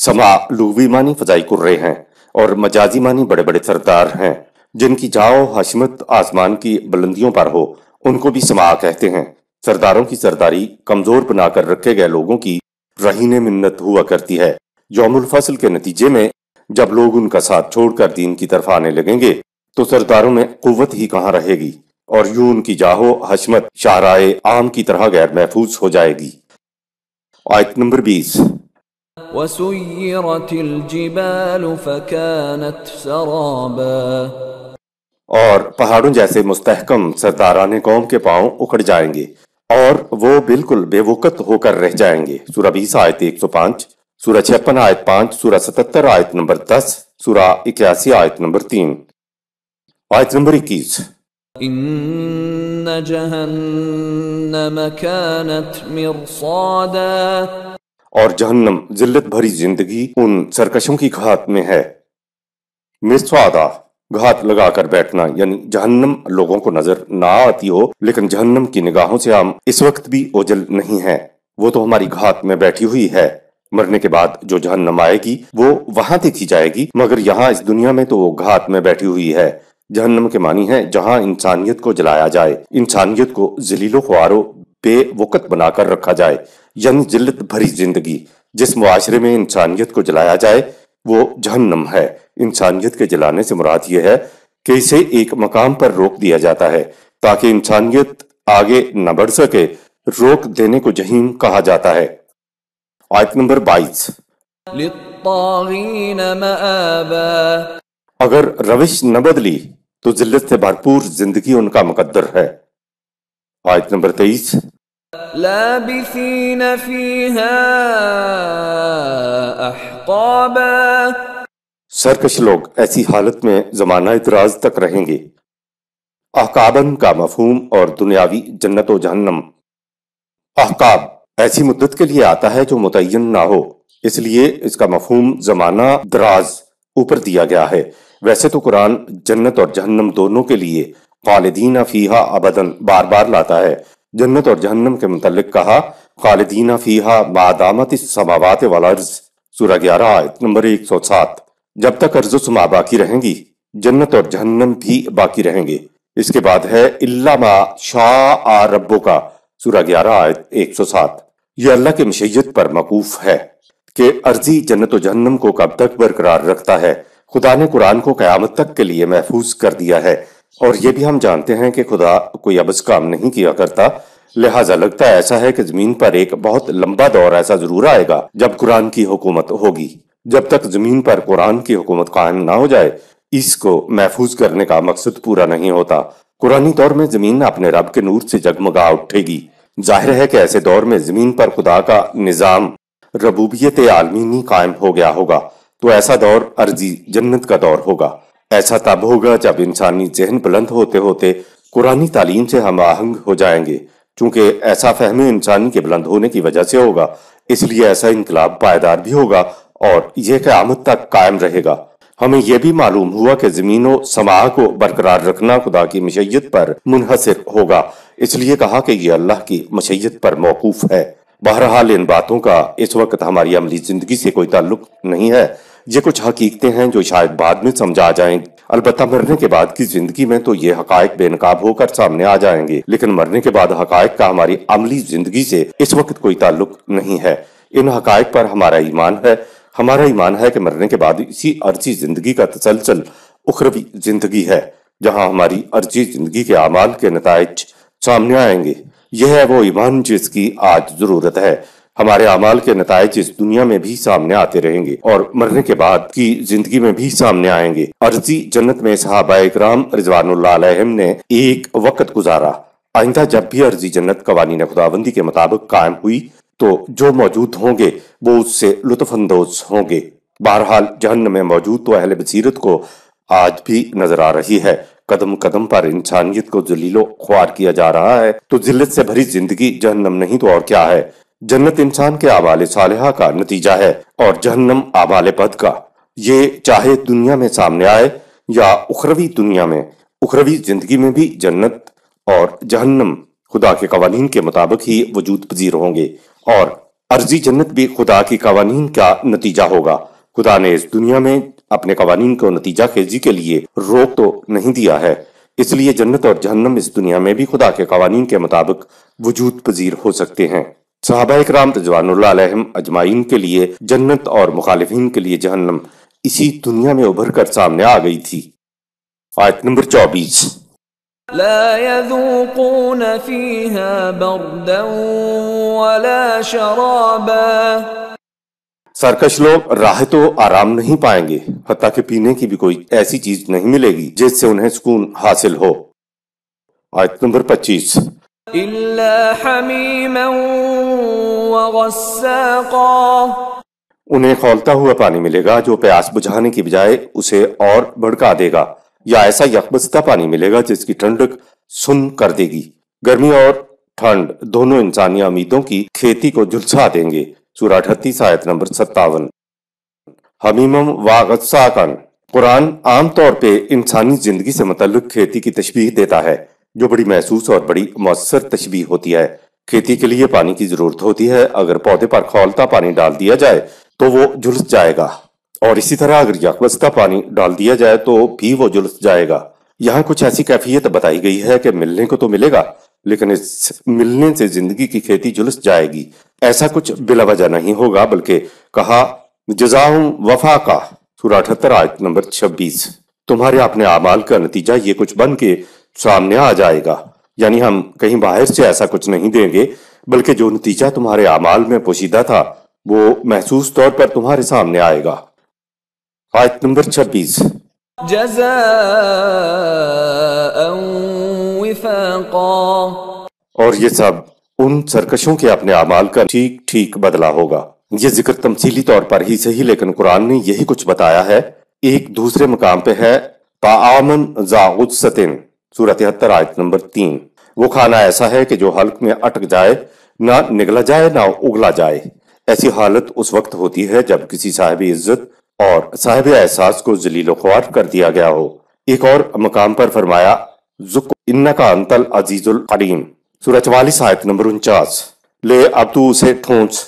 समा लुवी मानी फजाई कुर्रे हैं और मजाजी मानी बड़े बड़े सरदार हैं जिनकी जाओ हशमत आसमान की बुलंदियों पर हो उनको भी समा कहते हैं सरदारों की सरदारी कमजोर बनाकर रखे गए लोगों की रहीने मिन्नत हुआ करती है यौमुल फसल के नतीजे में जब लोग उनका साथ छोड़कर दीन की तरफ आने लगेंगे तो सरदारों में कुत ही कहाँ रहेगी और यूं उनकी जाहो हशमत शाराए आम की तरह गैर महफूज हो जाएगी आयत नंबर बीस وسيرت الجبال فكانت سرابا और पहाड़ों जैसे मुस्तहकम सरदाराने कौम के पांव उखड़ जाएंगे और वो बिल्कुल बेवकत होकर रह जाएंगे सूरह बीस आयत एक सौ पांच सूरह छप्पन आयत पांच सूरह सतर आयत नंबर दस सूरह इक्यासी आयत नंबर तीन आयत नंबर इक्कीस और जहन्नम जिल्लत भरी जिंदगी उन सरकशों की घात में है मिर्सादा घात लगा कर बैठना यानी जहन्नम लोगों को नजर ना आती हो लेकिन जहन्नम की निगाहों से हम इस वक्त भी ओझल नहीं है वो तो हमारी घात में बैठी हुई है मरने के बाद जो जहन्नम आएगी वो वहां देखी जाएगी मगर यहाँ इस दुनिया में तो वो घात में बैठी हुई है जहन्नम के मानी है जहाँ इंसानियत को जलाया जाए इंसानियत को जलीलो खुआरों बेवकत बनाकर रखा जाए यानी जिल्लत भरी जिंदगी जिस मुआशरे में इंसानियत को जलाया जाए वो जहन्नम है इंसानियत के जलाने से मुराद यह है कि इसे एक मकाम पर रोक दिया जाता है ताकि इंसानियत आगे न बढ़ सके रोक देने को जहीम कहा जाता है आयत नंबर बाईस अगर रविश न बदली तो जिल्लत से भरपूर जिंदगी उनका मुकद्दर है आयत नंबर तेईस لابثين فيها सरकश लोग ऐसी हालत में जमाना इतराज तक रहेंगे अहकाबन का मफहूम और दुनियावी जन्नत व जहन्नम अहकाब ऐसी मुद्दत के लिए आता है जो मुतयन ना हो इसलिए इसका मफहूम जमाना दराज ऊपर दिया गया है वैसे तो कुरान जन्नत और जहन्नम दोनों के लिए खालिदीना फीहा अबदन बार बार लाता है जन्नत और जहन्नम के मुतालिक कहा खालिदीना फीहा मादामत समावात वालर्ज सूरा ग्यारह आयत नंबर एक सौ सात जब तक अर्ज समा बाकी रहेंगी जन्नत और जहन्नम भी बाकी रहेंगे इसके बाद है इल्लामा शाह आ रब्बो का सूरा ग्यारह आयत एक सौ सात यह अल्लाह के मशैत पर मकूफ है कि अर्जी जन्नत और जहन्नम को कब तक बरकरार रखता है खुदा ने कुरान को क्यामत तक के लिए महफूज कर दिया है और ये भी हम जानते हैं कि खुदा कोई अबज काम नहीं किया करता लिहाजा लगता है ऐसा है कि जमीन पर एक बहुत लंबा दौर ऐसा जरूर आएगा जब कुरान की हुकूमत होगी जब तक जमीन पर कुरान की हुकूमत कायम ना हो जाए इसको महफूज करने का मकसद पूरा नहीं होता कुरानी दौर में जमीन अपने रब के नूर से जगमगा उठेगी जाहिर है कि ऐसे दौर में जमीन पर खुदा का निज़ाम रबूबियत आलमीनी कायम हो गया होगा तो ऐसा दौर अर्जी जन्नत का दौर होगा ऐसा तब होगा जब इंसानी जहन बुलंद होते होते कुरानी तालीम से हम आहंग हो जाएंगे चूंकि ऐसा फहम इंसानी के बुलंद होने की वजह से होगा इसलिए ऐसा इनकलाब पायदार भी होगा और यह क्यामत तक कायम रहेगा हमें यह भी मालूम हुआ कि जमीनों समाह को बरकरार रखना खुदा की मशैत पर मुनहसर होगा इसलिए कहा कि यह अल्लाह की मशैत पर मौकूफ है बहरहाल इन बातों का इस वक्त हमारी अमली जिंदगी से कोई ताल्लुक नहीं है ये कुछ हकीकतें हैं जो शायद बाद में समझा जाएं अलबत् मरने के बाद की जिंदगी में तो ये हकायक बेनकाब होकर सामने आ जाएंगे लेकिन मरने के बाद हकायक का हमारी अमली जिंदगी से इस वक्त कोई ताल्लुक नहीं है इन हकायक पर हमारा ईमान है हमारा ईमान है कि मरने के बाद इसी अर्जी जिंदगी का तसलसल उखरवी जिंदगी है जहाँ हमारी अर्जी जिंदगी के अमाल के नतज सामने आएंगे यह है वो ईमान जिसकी आज जरूरत है हमारे अमाल के नतज इस दुनिया में भी सामने आते रहेंगे और मरने के बाद की जिंदगी में भी सामने आएंगे अर्जी जन्नत में सहाबा राम रिजवान ने एक वक्त गुजारा आइंदा जब भी अर्जी जन्नत कवानीन खुदाबंदी के मुताबिक कायम हुई तो जो मौजूद होंगे वो उससे अंदोज होंगे बहरहाल जहन में मौजूद तो अहल बसीरत को आज भी नजर आ रही है कदम कदम पर इंसानियत को जलीलो ख्वार किया जा रहा है तो जिल्लत से भरी जिंदगी जहन्नम नहीं तो और क्या है जन्नत इंसान के आबाले सालहा का नतीजा है और जहन्नम आबाले पद का ये चाहे दुनिया में सामने आए या उखरवी दुनिया में उखरवी जिंदगी में भी जन्नत और जहन्नम खुदा के कवानीन के मुताबिक ही वजूद पजीर होंगे और अर्जी जन्नत भी खुदा के कवानीन का नतीजा होगा खुदा ने इस दुनिया में अपने कवानीन को नतीजा खेजी के लिए रोक तो नहीं दिया है इसलिए जन्नत और जहन्नम इस दुनिया में भी खुदा के कवानी के मुताबिक वजूद पजीर हो सकते हैं सहाबा कराम तजवान तो अजमाइन के लिए जन्नत और मुखालिफिन के लिए जहन्नम इसी दुनिया में उभर कर सामने आ गई थी आयत नंबर चौबीस لا يذوقون فيها بردا ولا شرابا सरकश लोग राह तो आराम नहीं पाएंगे हत्या के पीने की भी कोई ऐसी चीज नहीं मिलेगी जिससे उन्हें सुकून हासिल हो आयत नंबर पच्चीस उन्हें खोलता हुआ पानी मिलेगा जो प्यास बुझाने की बजाय उसे और भड़का देगा या ऐसा यकबस्ता पानी मिलेगा जिसकी ठंडक सुन कर देगी गर्मी और ठंड दोनों इंसानी उम्मीदों की खेती को झुलसा देंगे सूरा अठतीस आयत नंबर सत्तावन हमीम वागत गस्साकन कुरान आमतौर पर इंसानी जिंदगी से मतलब खेती की तशबीह देता है जो बड़ी महसूस और बड़ी मौसर तशबी होती है खेती के लिए पानी की जरूरत होती है अगर पौधे पर खौलता पानी डाल दिया जाए तो वो झुलस जाएगा और इसी तरह अगर यकबस पानी डाल दिया जाए तो भी वो झुलस जाएगा यहाँ कुछ ऐसी कैफियत बताई गई है कि मिलने को तो मिलेगा लेकिन इस मिलने से जिंदगी की खेती झुलस जाएगी ऐसा कुछ बिलावजा नहीं होगा बल्कि कहा जजाऊ वफा का सूरा अठहत्तर आयत नंबर छब्बीस तुम्हारे अपने अमाल का नतीजा ये कुछ बन के सामने आ जाएगा यानी हम कहीं बाहर से ऐसा कुछ नहीं देंगे बल्कि जो नतीजा तुम्हारे अमाल में पोशीदा था वो महसूस तौर पर तुम्हारे सामने आएगा आयत नंबर छब्बीस और ये सब उन सरकशों के अपने अमाल का ठीक ठीक बदला होगा ये जिक्र तमसीली तौर पर ही सही लेकिन कुरान ने यही कुछ बताया है एक दूसरे मकाम पे है जाउद सतिन सूरत तिहत्तर आयत नंबर तीन वो खाना ऐसा है कि जो हल्क में अटक जाए ना निगला जाए ना उगला जाए ऐसी हालत उस वक्त होती है जब किसी साहब इज्जत और साहब एहसास को जलीलो ख्वार कर दिया गया हो एक और मकाम पर फरमाया जुक इन्ना का अंतल अजीजुल करीम सूरत चवालीस आयत नंबर उनचास ले अब तू उसे ठोंस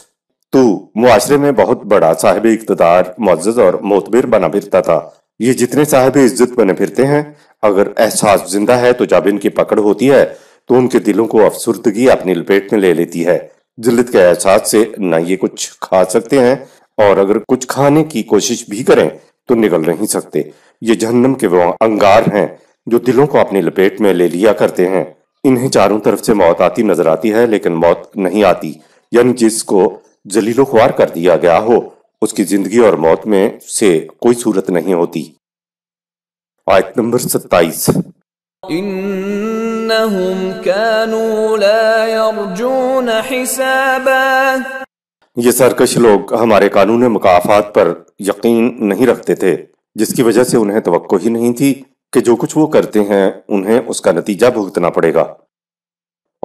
तू मुआरे में बहुत बड़ा साहब इकतदार मुआज और मोतबिर बना फिरता था ये जितने साहब इज्जत बने फिरते हैं अगर एहसास जिंदा है तो जब इनकी पकड़ होती है तो उनके दिलों को अफसुर्दगी अपनी लपेट में ले लेती है जिल्लत के एहसास से न ये कुछ खा सकते हैं और अगर कुछ खाने की कोशिश भी करें तो निकल नहीं सकते ये जहन्नम के वो अंगार हैं जो दिलों को अपनी लपेट में ले लिया करते हैं इन्हें चारों तरफ से मौत आती नजर आती है लेकिन मौत नहीं आती यानी जिसको जलीलो ख्वार कर दिया गया हो उसकी जिंदगी और मौत में से कोई सूरत नहीं होती आयत नंबर सत्ताईस ये सरकश लोग हमारे कानून मकाफात पर यकीन नहीं रखते थे जिसकी वजह से उन्हें तो ही नहीं थी कि जो कुछ वो करते हैं उन्हें उसका नतीजा भुगतना पड़ेगा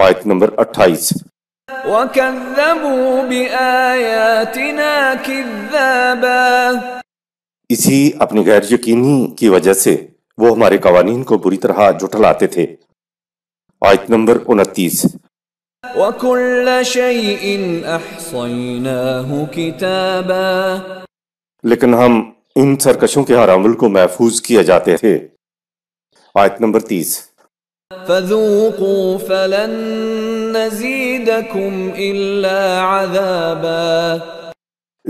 आयत नंबर अट्ठाईस इसी अपनी गैर यकीनी की वजह से वो हमारे कवानीन को बुरी तरह जुटलाते थे आयत नंबर उनतीस लेकिन हम इन सरकशों के हर अमल को महफूज किया जाते थे आयत नंबर तीस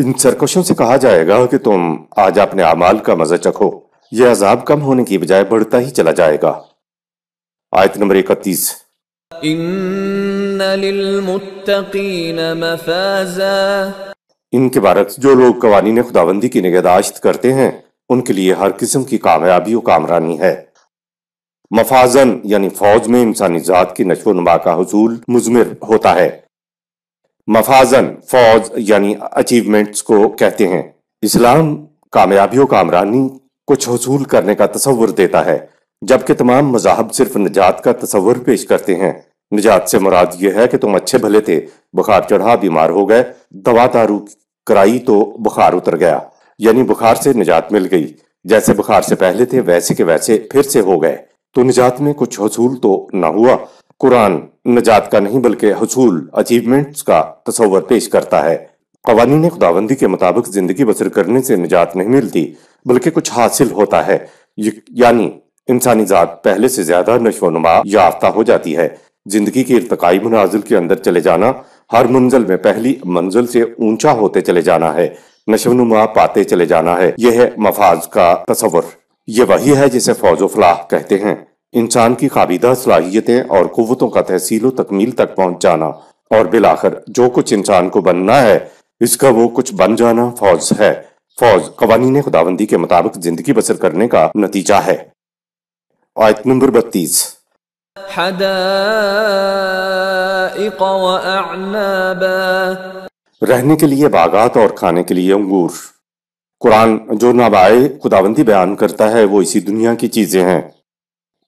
इन सरकशों से कहा जाएगा कि तुम आज अपने अमाल का मजा चखो यह अजाब कम होने की बजाय बढ़ता ही चला जाएगा आयत नंबर इकतीस इनके बारे जो लोग ने खुदाबंदी की निगहदाश्त करते हैं उनके लिए हर किस्म की कामयाबी और कामरानी है मफाजन यानी फौज में इंसानी जात की नशो नमा का हसूल मुजमिर होता है मफाजन फौज यानी अचीवमेंट्स को कहते हैं इस्लाम कामयाबियों कामरानी कुछ हसूल करने का तस्वर देता है जबकि तमाम मजाहब सिर्फ निजात का तस्वर पेश करते हैं निजात से मुराद यह है कि तुम अच्छे भले थे बुखार चढ़ा बीमार हो गए दवा दारू कराई तो बुखार उतर गया यानी बुखार से निजात मिल गई जैसे बुखार से पहले थे वैसे के वैसे फिर से हो गए तो निजात में कुछ हसूल तो ना हुआ कुरान निजात का नहीं बल्कि हसूल अचीवमेंट्स का तस्वर पेश करता है कवानी ने खुदाबंदी के मुताबिक जिंदगी बसर करने से निजात नहीं मिलती बल्कि कुछ हासिल होता है यानी इंसानी जात पहले से ज्यादा नुमा याफ्ता हो जाती है जिंदगी के इरतकाई मुनाजिल के अंदर चले जाना हर मंजिल में पहली मंजिल से ऊंचा होते चले जाना है नशो नुमा पाते चले जाना है यह है मफाज का तस्वर ये वही है जिसे फौज फलाह कहते हैं इंसान की काबिदा सलाहियतें और कुतों का तहसील तकमील तक पहुँच जाना और बिलाखर जो कुछ इंसान को बनना है इसका वो कुछ बन जाना फौज है फौज ने खुदाबंदी के मुताबिक जिंदगी बसर करने का नतीजा है आयत नंबर बत्तीस रहने के लिए बागात और खाने के लिए अंगूर कुरान जो नाबाए खुदाबंदी बयान करता है वो इसी दुनिया की चीजें हैं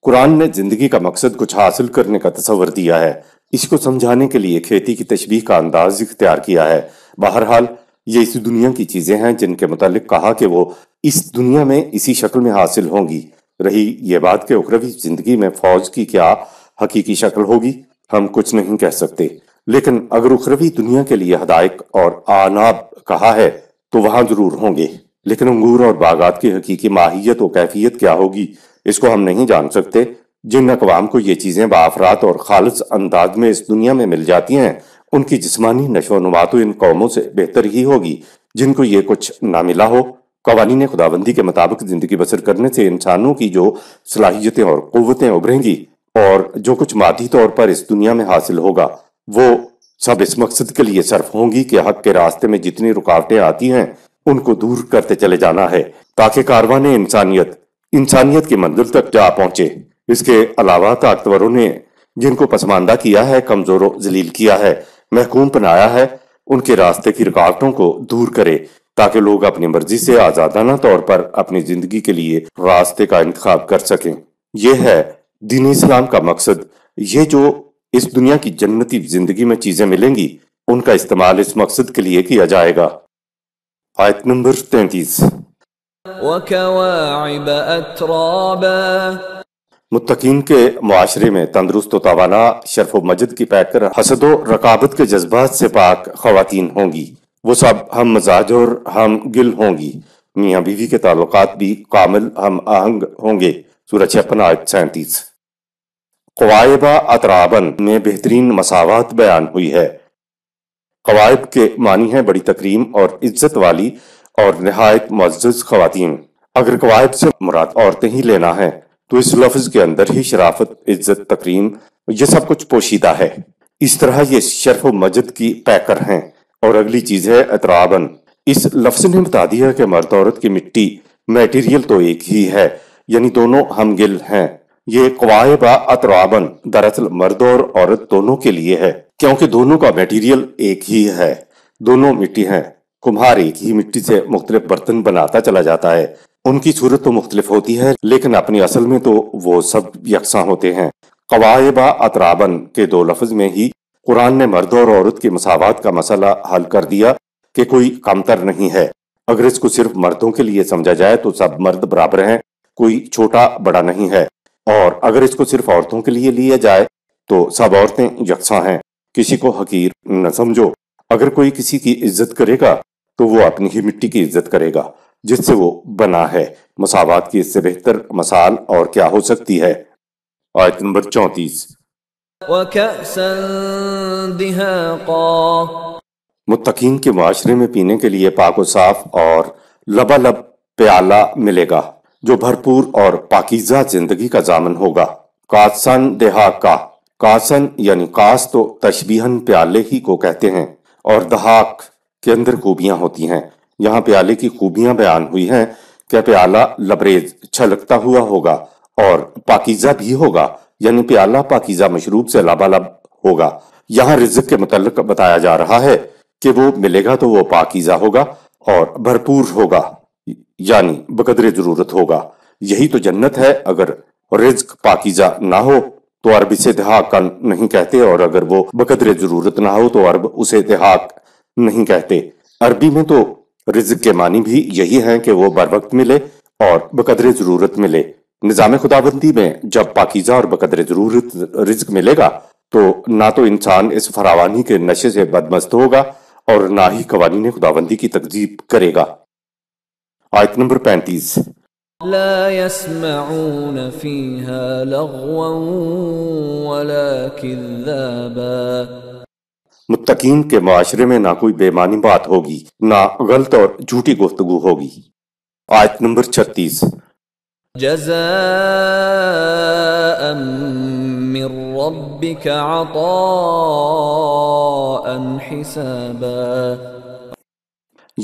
कुरान ने जिंदगी का मकसद कुछ हासिल करने का तस्वर दिया है इसको समझाने के लिए खेती की तशबीह का अंदाज इख्तियार किया है बहरहाल ये इस दुनिया की चीज़ें हैं जिनके मतलब कहा कि वो इस दुनिया में इसी शक्ल में हासिल होंगी रही ये बात के उखरवी जिंदगी में फौज की क्या हकीकी शक्ल होगी हम कुछ नहीं कह सकते लेकिन अगर उखरवी दुनिया के लिए हदायक और आनाब कहा है तो वहां जरूर होंगे लेकिन अंगूर और बागात की हकीकी माहियत और कैफियत क्या होगी इसको हम नहीं जान सकते जिन अकवाम को ये चीज़ें बाफरात और खालस अंदाज में इस दुनिया में मिल जाती हैं उनकी जिसमानी नशो नुमा तो इन कौमों से बेहतर ही होगी जिनको ये कुछ ना मिला हो ने खुदाबंदी के मुताबिक ज़िंदगी बसर करने से इंसानों की जो सलाहियतें और कुतें उभरेंगी और जो कुछ मादी तौर पर इस दुनिया में हासिल होगा वो सब इस मकसद के लिए सर्फ होंगी कि हक के रास्ते में जितनी रुकावटें आती हैं उनको दूर करते चले जाना है ताकि ने इंसानियत इंसानियत की मंजिल तक जा पहुंचे इसके अलावा ताकतवरों ने जिनको पसमानदा किया है कमजोरों जलील किया है महकूम बनाया है उनके रास्ते की रुकावटों को दूर करे ताकि लोग अपनी मर्जी से आजादाना तौर पर अपनी जिंदगी के लिए रास्ते का इंतख्या कर सकें यह है दीन इस्लाम का मकसद ये जो इस दुनिया की जन्नती जिंदगी में चीजें मिलेंगी उनका इस्तेमाल इस मकसद के लिए किया जाएगा आयत नंबर तैतीस मुतकीन के माशरे में तंदरुस्त तोाना शरफ मजद की पैकर हसदो रकाबत के जज्बात से पाक खातन होंगी वो सब हम मजाज और हम गिल होंगी मियाँ बीवी के ताल्लुक भी कामिल हम आहंग होंगे सूरज छप्पन सैंतीस कवायबा अतराबन में बेहतरीन मसावत बयान हुई है कवायब के मानी है बड़ी तकरीम और इज्जत वाली और नहायत मज्ज खवतिन अगर कवायद से मुराद औरतें ही लेना है तो इस लफ्ज के अंदर ही शराफत इज्जत तकरीम ये सब कुछ पोशीदा है इस तरह ये शर्फ मजद की पैकर हैं और अगली चीज है अतराबन इस लफ्ज ने बता दिया कि मर्द औरत की मिट्टी मेटीरियल तो एक ही है यानी दोनों हम गिल हैं ये कवायब अतराबन दरअसल मर्द और औरत दोनों के लिए है क्योंकि दोनों का मेटीरियल एक ही है दोनों मिट्टी हैं कुम्हार एक ही मिट्टी से मुख्तलिफ बर्तन बनाता चला जाता है उनकी सूरत तो मुख्तलिफ होती है लेकिन अपनी असल में तो वो सब यकसा होते हैं कवायबा अतराबन के दो लफ्ज में ही कुरान ने मर्द और औरत की मसावत का मसला हल कर दिया कि कोई कमतर नहीं है अगर इसको सिर्फ मर्दों के लिए समझा जाए तो सब मर्द बराबर हैं कोई छोटा बड़ा नहीं है और अगर इसको सिर्फ औरतों के लिए लिया जाए तो सब औरतें यकसा हैं किसी को हकीर न समझो अगर कोई किसी की इज्जत करेगा तो वो अपनी ही मिट्टी की इज्जत करेगा जिससे वो बना है मसावत की इससे बेहतर मसाल और क्या हो सकती है आयत नंबर चौतीस मुतकीन के माशरे में पीने के लिए पाको साफ और लबालब प्याला मिलेगा जो भरपूर और पाकिजा जिंदगी का जामन होगा कासन देहा का कासन यानी कास तो तशबीहन प्याले ही को कहते हैं और दहाक के अंदर खूबियां होती हैं यहाँ प्याले की खूबियां बयान हुई हैं क्या प्याला लबरेज छलकता हुआ होगा और पाकिजा भी होगा यानी प्याला पाकिजा मशरूब से लबालब होगा यहाँ रिजक के मतलब बताया जा रहा है कि वो मिलेगा तो वो पाकिजा होगा और भरपूर होगा यानी बकदरे जरूरत होगा यही तो जन्नत है अगर रिज्क पाकिजा ना हो तो अरब इसे दहाक का नहीं कहते और अगर वो बकदरे जरूरत ना हो तो अरब उसे दहाक नहीं कहते अरबी में तो रिज्क के मानी भी यही है कि वो बर वक्त मिले और बकदर ज़रूरत मिले निज़ाम खुदाबंदी में जब पाकिजा और बकदर ज़रूरत रिज्क मिलेगा तो ना तो इंसान इस फरावानी के नशे से बदमस्त होगा और ना ही ने खुदाबंदी की तकजीब करेगा आयत नंबर पैंतीस لا يسمعون فيها لغوا ولا كذابا मुतकीन के माशरे में ना कोई बेमानी बात होगी ना गलत और झूठी गुफ्तगु होगी आयत नंबर छत्तीस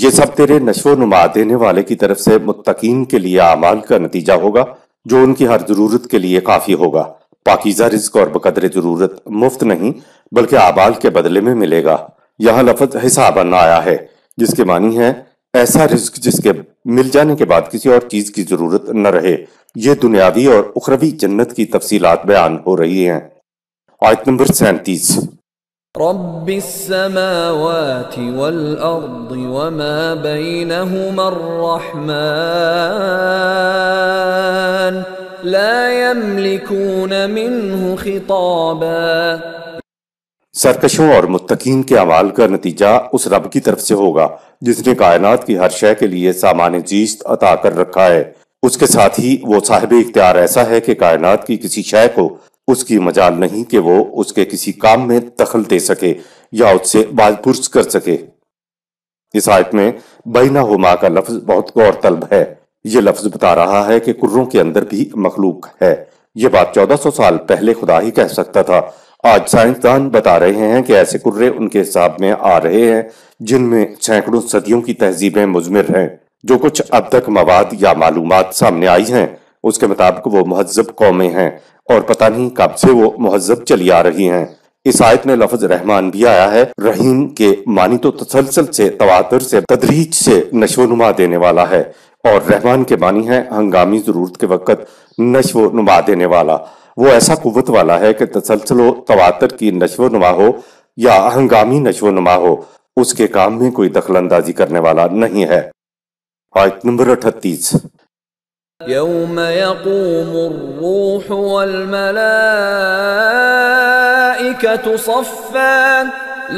ये सब तेरे नशो नुमा देने वाले की तरफ से मुतकीन के लिए अमाल का नतीजा होगा जो उनकी हर जरूरत के लिए काफी होगा पाकिजा रिस्क और बकदरे जरूरत मुफ्त नहीं बल्कि आबाल के बदले में मिलेगा यहाँ लफज हिसाबन आया है जिसके मानी है ऐसा रिस्क जिसके मिल जाने के बाद किसी और चीज की जरूरत न रहे ये दुनियावी और उखरवी जन्नत की तफसी बयान हो रही है आयत नंबर सैंतीस सरकशों और मुतकीन के अमाल का नतीजा उस रब की तरफ से होगा जिसने कायनात की हर शय के लिए सामान्य चीज अता कर रखा है उसके साथ ही वो साहिब इख्तियार ऐसा है कि कायनात की किसी शय को उसकी मजाल नहीं कि वो उसके किसी काम में दखल दे सके या उससे बाजपुर्स कर सके इस आयत में बहना हुमा का लफ्ज बहुत गौरतलब है ये लफ्ज बता रहा है कि कुर्रों के अंदर भी मखलूक है ये बात 1400 साल पहले खुदा ही कह सकता था आज साइंसदान बता रहे हैं कि ऐसे कुर्रे उनके हिसाब में आ रहे हैं जिनमें सैकड़ों सदियों की तहजीबें मुजमिर हैं जो कुछ अब तक मवाद या मालूम सामने आई हैं उसके मुताबिक वो महजब कौमें हैं और पता नहीं कब से वो महजब चली आ रही हैं इस आयत में लफज रहमान भी आया है रहीम के मानी तो तसलसल से तवातर से तदरीज से नशोनुमा देने वाला है और रहमान के बानी है हंगामी ज़रूरत के वक़्त नश्व नुमा देने वाला वो ऐसा कुत वाला है कि तसलसलो तवातर की नश्व नुमा हो या हंगामी नश्व नुमा हो उसके काम में कोई दखल अंदाजी करने वाला नहीं है आयत नंबर अठतीस يوم يقوم الروح والملائكة صفاً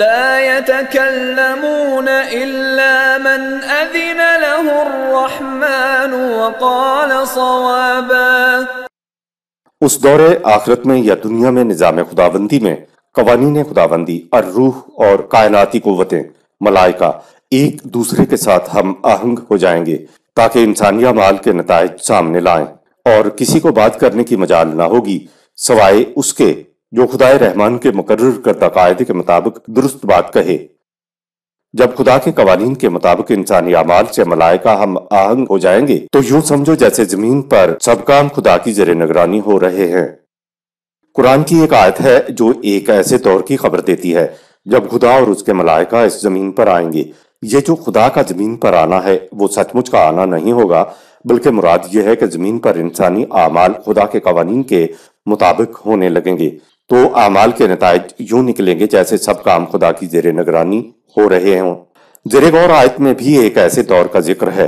لا يتكلمون إلا من أذن له الرحمن وقال صوابا उस दौरे आखिरत में या दुनिया में निज़ाम खुदाबंदी में कवानीन खुदाबंदी और रूह और कायनाती कुतें मलाइका एक दूसरे के साथ हम आहंग हो जाएंगे ताकि इंसानिया माल के नतज सामने लाएं और किसी को बात करने की मजाल ना होगी सवाए उसके जो खुदाए रहमान के मुकर करदा कायदे के मुताबिक दुरुस्त बात कहे जब खुदा के कवानीन के मुताबिक इंसानी अमाल से मलाइका हम आहंग हो जाएंगे तो यूं समझो जैसे जमीन पर सब काम खुदा की जर निगरानी हो रहे हैं कुरान की एक आयत है जो एक ऐसे दौर की खबर देती है जब खुदा और उसके मलायका इस जमीन पर आएंगे ये जो खुदा का जमीन पर आना है वो सचमुच का आना नहीं होगा बल्कि मुराद ये है कि जमीन पर इंसानी आमाल खुदा के कवानीन के मुताबिक होने लगेंगे तो अमाल के नतज यूं निकलेंगे जैसे सब काम खुदा की जेर निगरानी हो रहे हों जेरे गौर आयत में भी एक ऐसे दौर का जिक्र है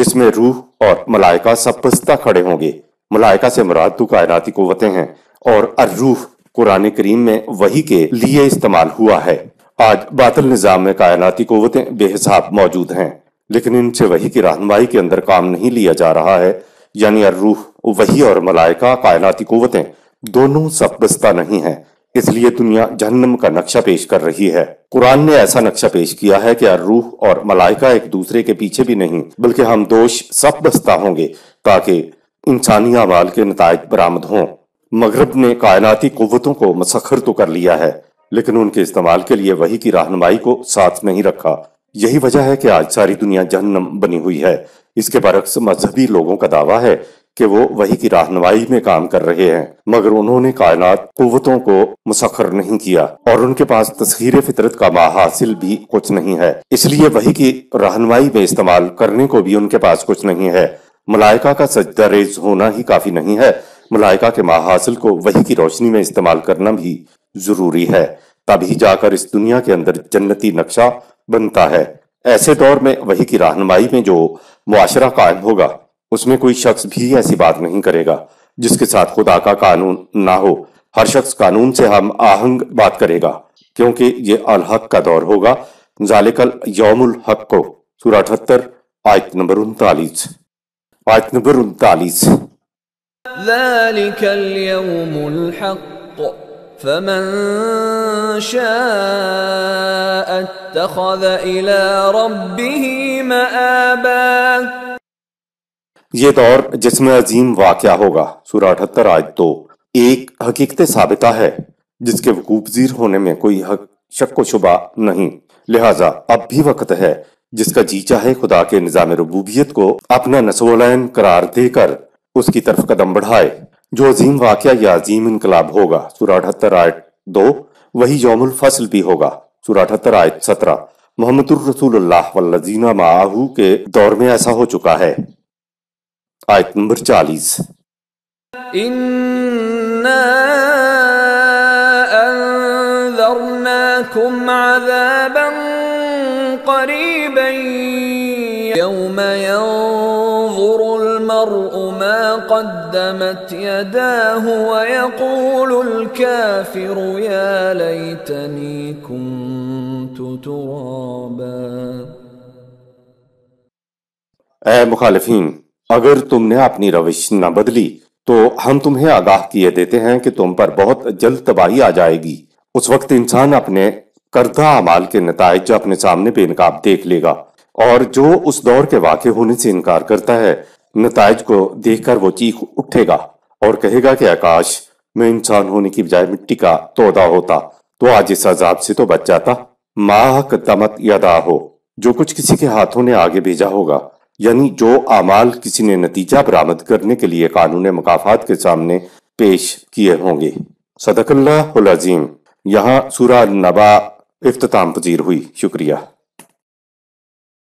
जिसमें रूह और मलाइका सब पस्ता खड़े होंगे मलाइका से मुराद तो कायनाती कुतें हैं और अर्रूह कुरान करीम में वही के लिए इस्तेमाल हुआ है आज बादल निज़ाम में कायनाती कुतें बेहिसाब मौजूद हैं लेकिन इनसे वही की रहनमाई के अंदर काम नहीं लिया जा रहा है यानी अर्रूह वही और मलाइका कायनाती कुतें दोनों बस्ता नहीं है इसलिए दुनिया जहन्नम का नक्शा पेश कर रही है कुरान ने ऐसा नक्शा पेश किया है कि रूह और मलाइका एक दूसरे के पीछे भी नहीं बल्कि हम दोष सब बस्ता होंगे ताकि इंसानी अमाल के नतज बरामद हों मगरब ने कायनाती कुतों को मसखर तो कर लिया है लेकिन उनके इस्तेमाल के लिए वही की रहनमाई को साथ नहीं रखा यही वजह है कि आज सारी दुनिया जहन्नम बनी हुई है इसके बरक्स मजहबी लोगों का दावा है कि वो वही की रहनमाई में काम कर रहे हैं मगर उन्होंने कायनात कुतों को मुसखर नहीं किया और उनके पास तस्खीर फितरत का महासिल भी कुछ नहीं है इसलिए वही की रहनमाई में इस्तेमाल करने को भी उनके पास कुछ नहीं है मलाइका का सजदा रेज होना ही काफी नहीं है मलाइका के महासिल को वही की रोशनी में इस्तेमाल करना भी जरूरी है तभी जाकर इस दुनिया के अंदर जन्नती नक्शा बनता है ऐसे दौर में वही की रहनमाई में जो मुआशरा कायम होगा उसमें कोई शख्स भी ऐसी बात नहीं करेगा जिसके साथ खुदा का कानून ना हो हर शख्स कानून से हम आहंग बात करेगा क्योंकि ये अलहक का दौर होगा जालिकल यौमुल हक को सूरा अठहत्तर आयत नंबर उनतालीस आयत नंबर उनतालीस ये दौर जिसमें अजीम वाक्य होगा सूरा अठहत्तर आज दो एक हकीकत साबिता है जिसके वकूपजीर होने में कोई हक शक शुबा नहीं लिहाजा अब भी वक्त है जिसका जी चाहे खुदा के निज़ाम रबूबियत को अपना नसोलैन करार देकर उसकी तरफ कदम बढ़ाए जो अजीम वाक्य या अजीम इनकलाब होगा सूरा अठहत्तर आयत दो वही योमुल फसल भी होगा सूरा अठहत्तर आयत सत्रह मोहम्मद रसूल वल्लजीना माहू के दौर में ऐसा हो चुका है आयत नंबर चालीस إنا أنذرناكم عذابا قريبا يوم ينظر المرء ما قدمت يداه ويقول الكافر يا ليتني كنت ترابا. آه مخالفين अगर तुमने अपनी रविश न बदली तो हम तुम्हें आगाह किए देते हैं कि तुम पर बहुत जल्द तबाही आ जाएगी उस वक्त इंसान अपने करदा अमाल के नतज अपने सामने बेनकाब देख लेगा और जो उस दौर के वाक़ होने से इनकार करता है नतज को देख कर वो चीख उठेगा और कहेगा कि आकाश में इंसान होने की बजाय मिट्टी का तोदा होता तो आज इस अजाब से तो बच जाता माह कदमत यदा हो जो कुछ किसी के हाथों ने आगे भेजा होगा यानी जो अमाल किसी ने नतीजा बरामद करने के लिए कानून मकाफात के सामने पेश किए होंगे सदकल्लाजीम यहाँ सूरा नबा अख्ताम पजीर हुई शुक्रिया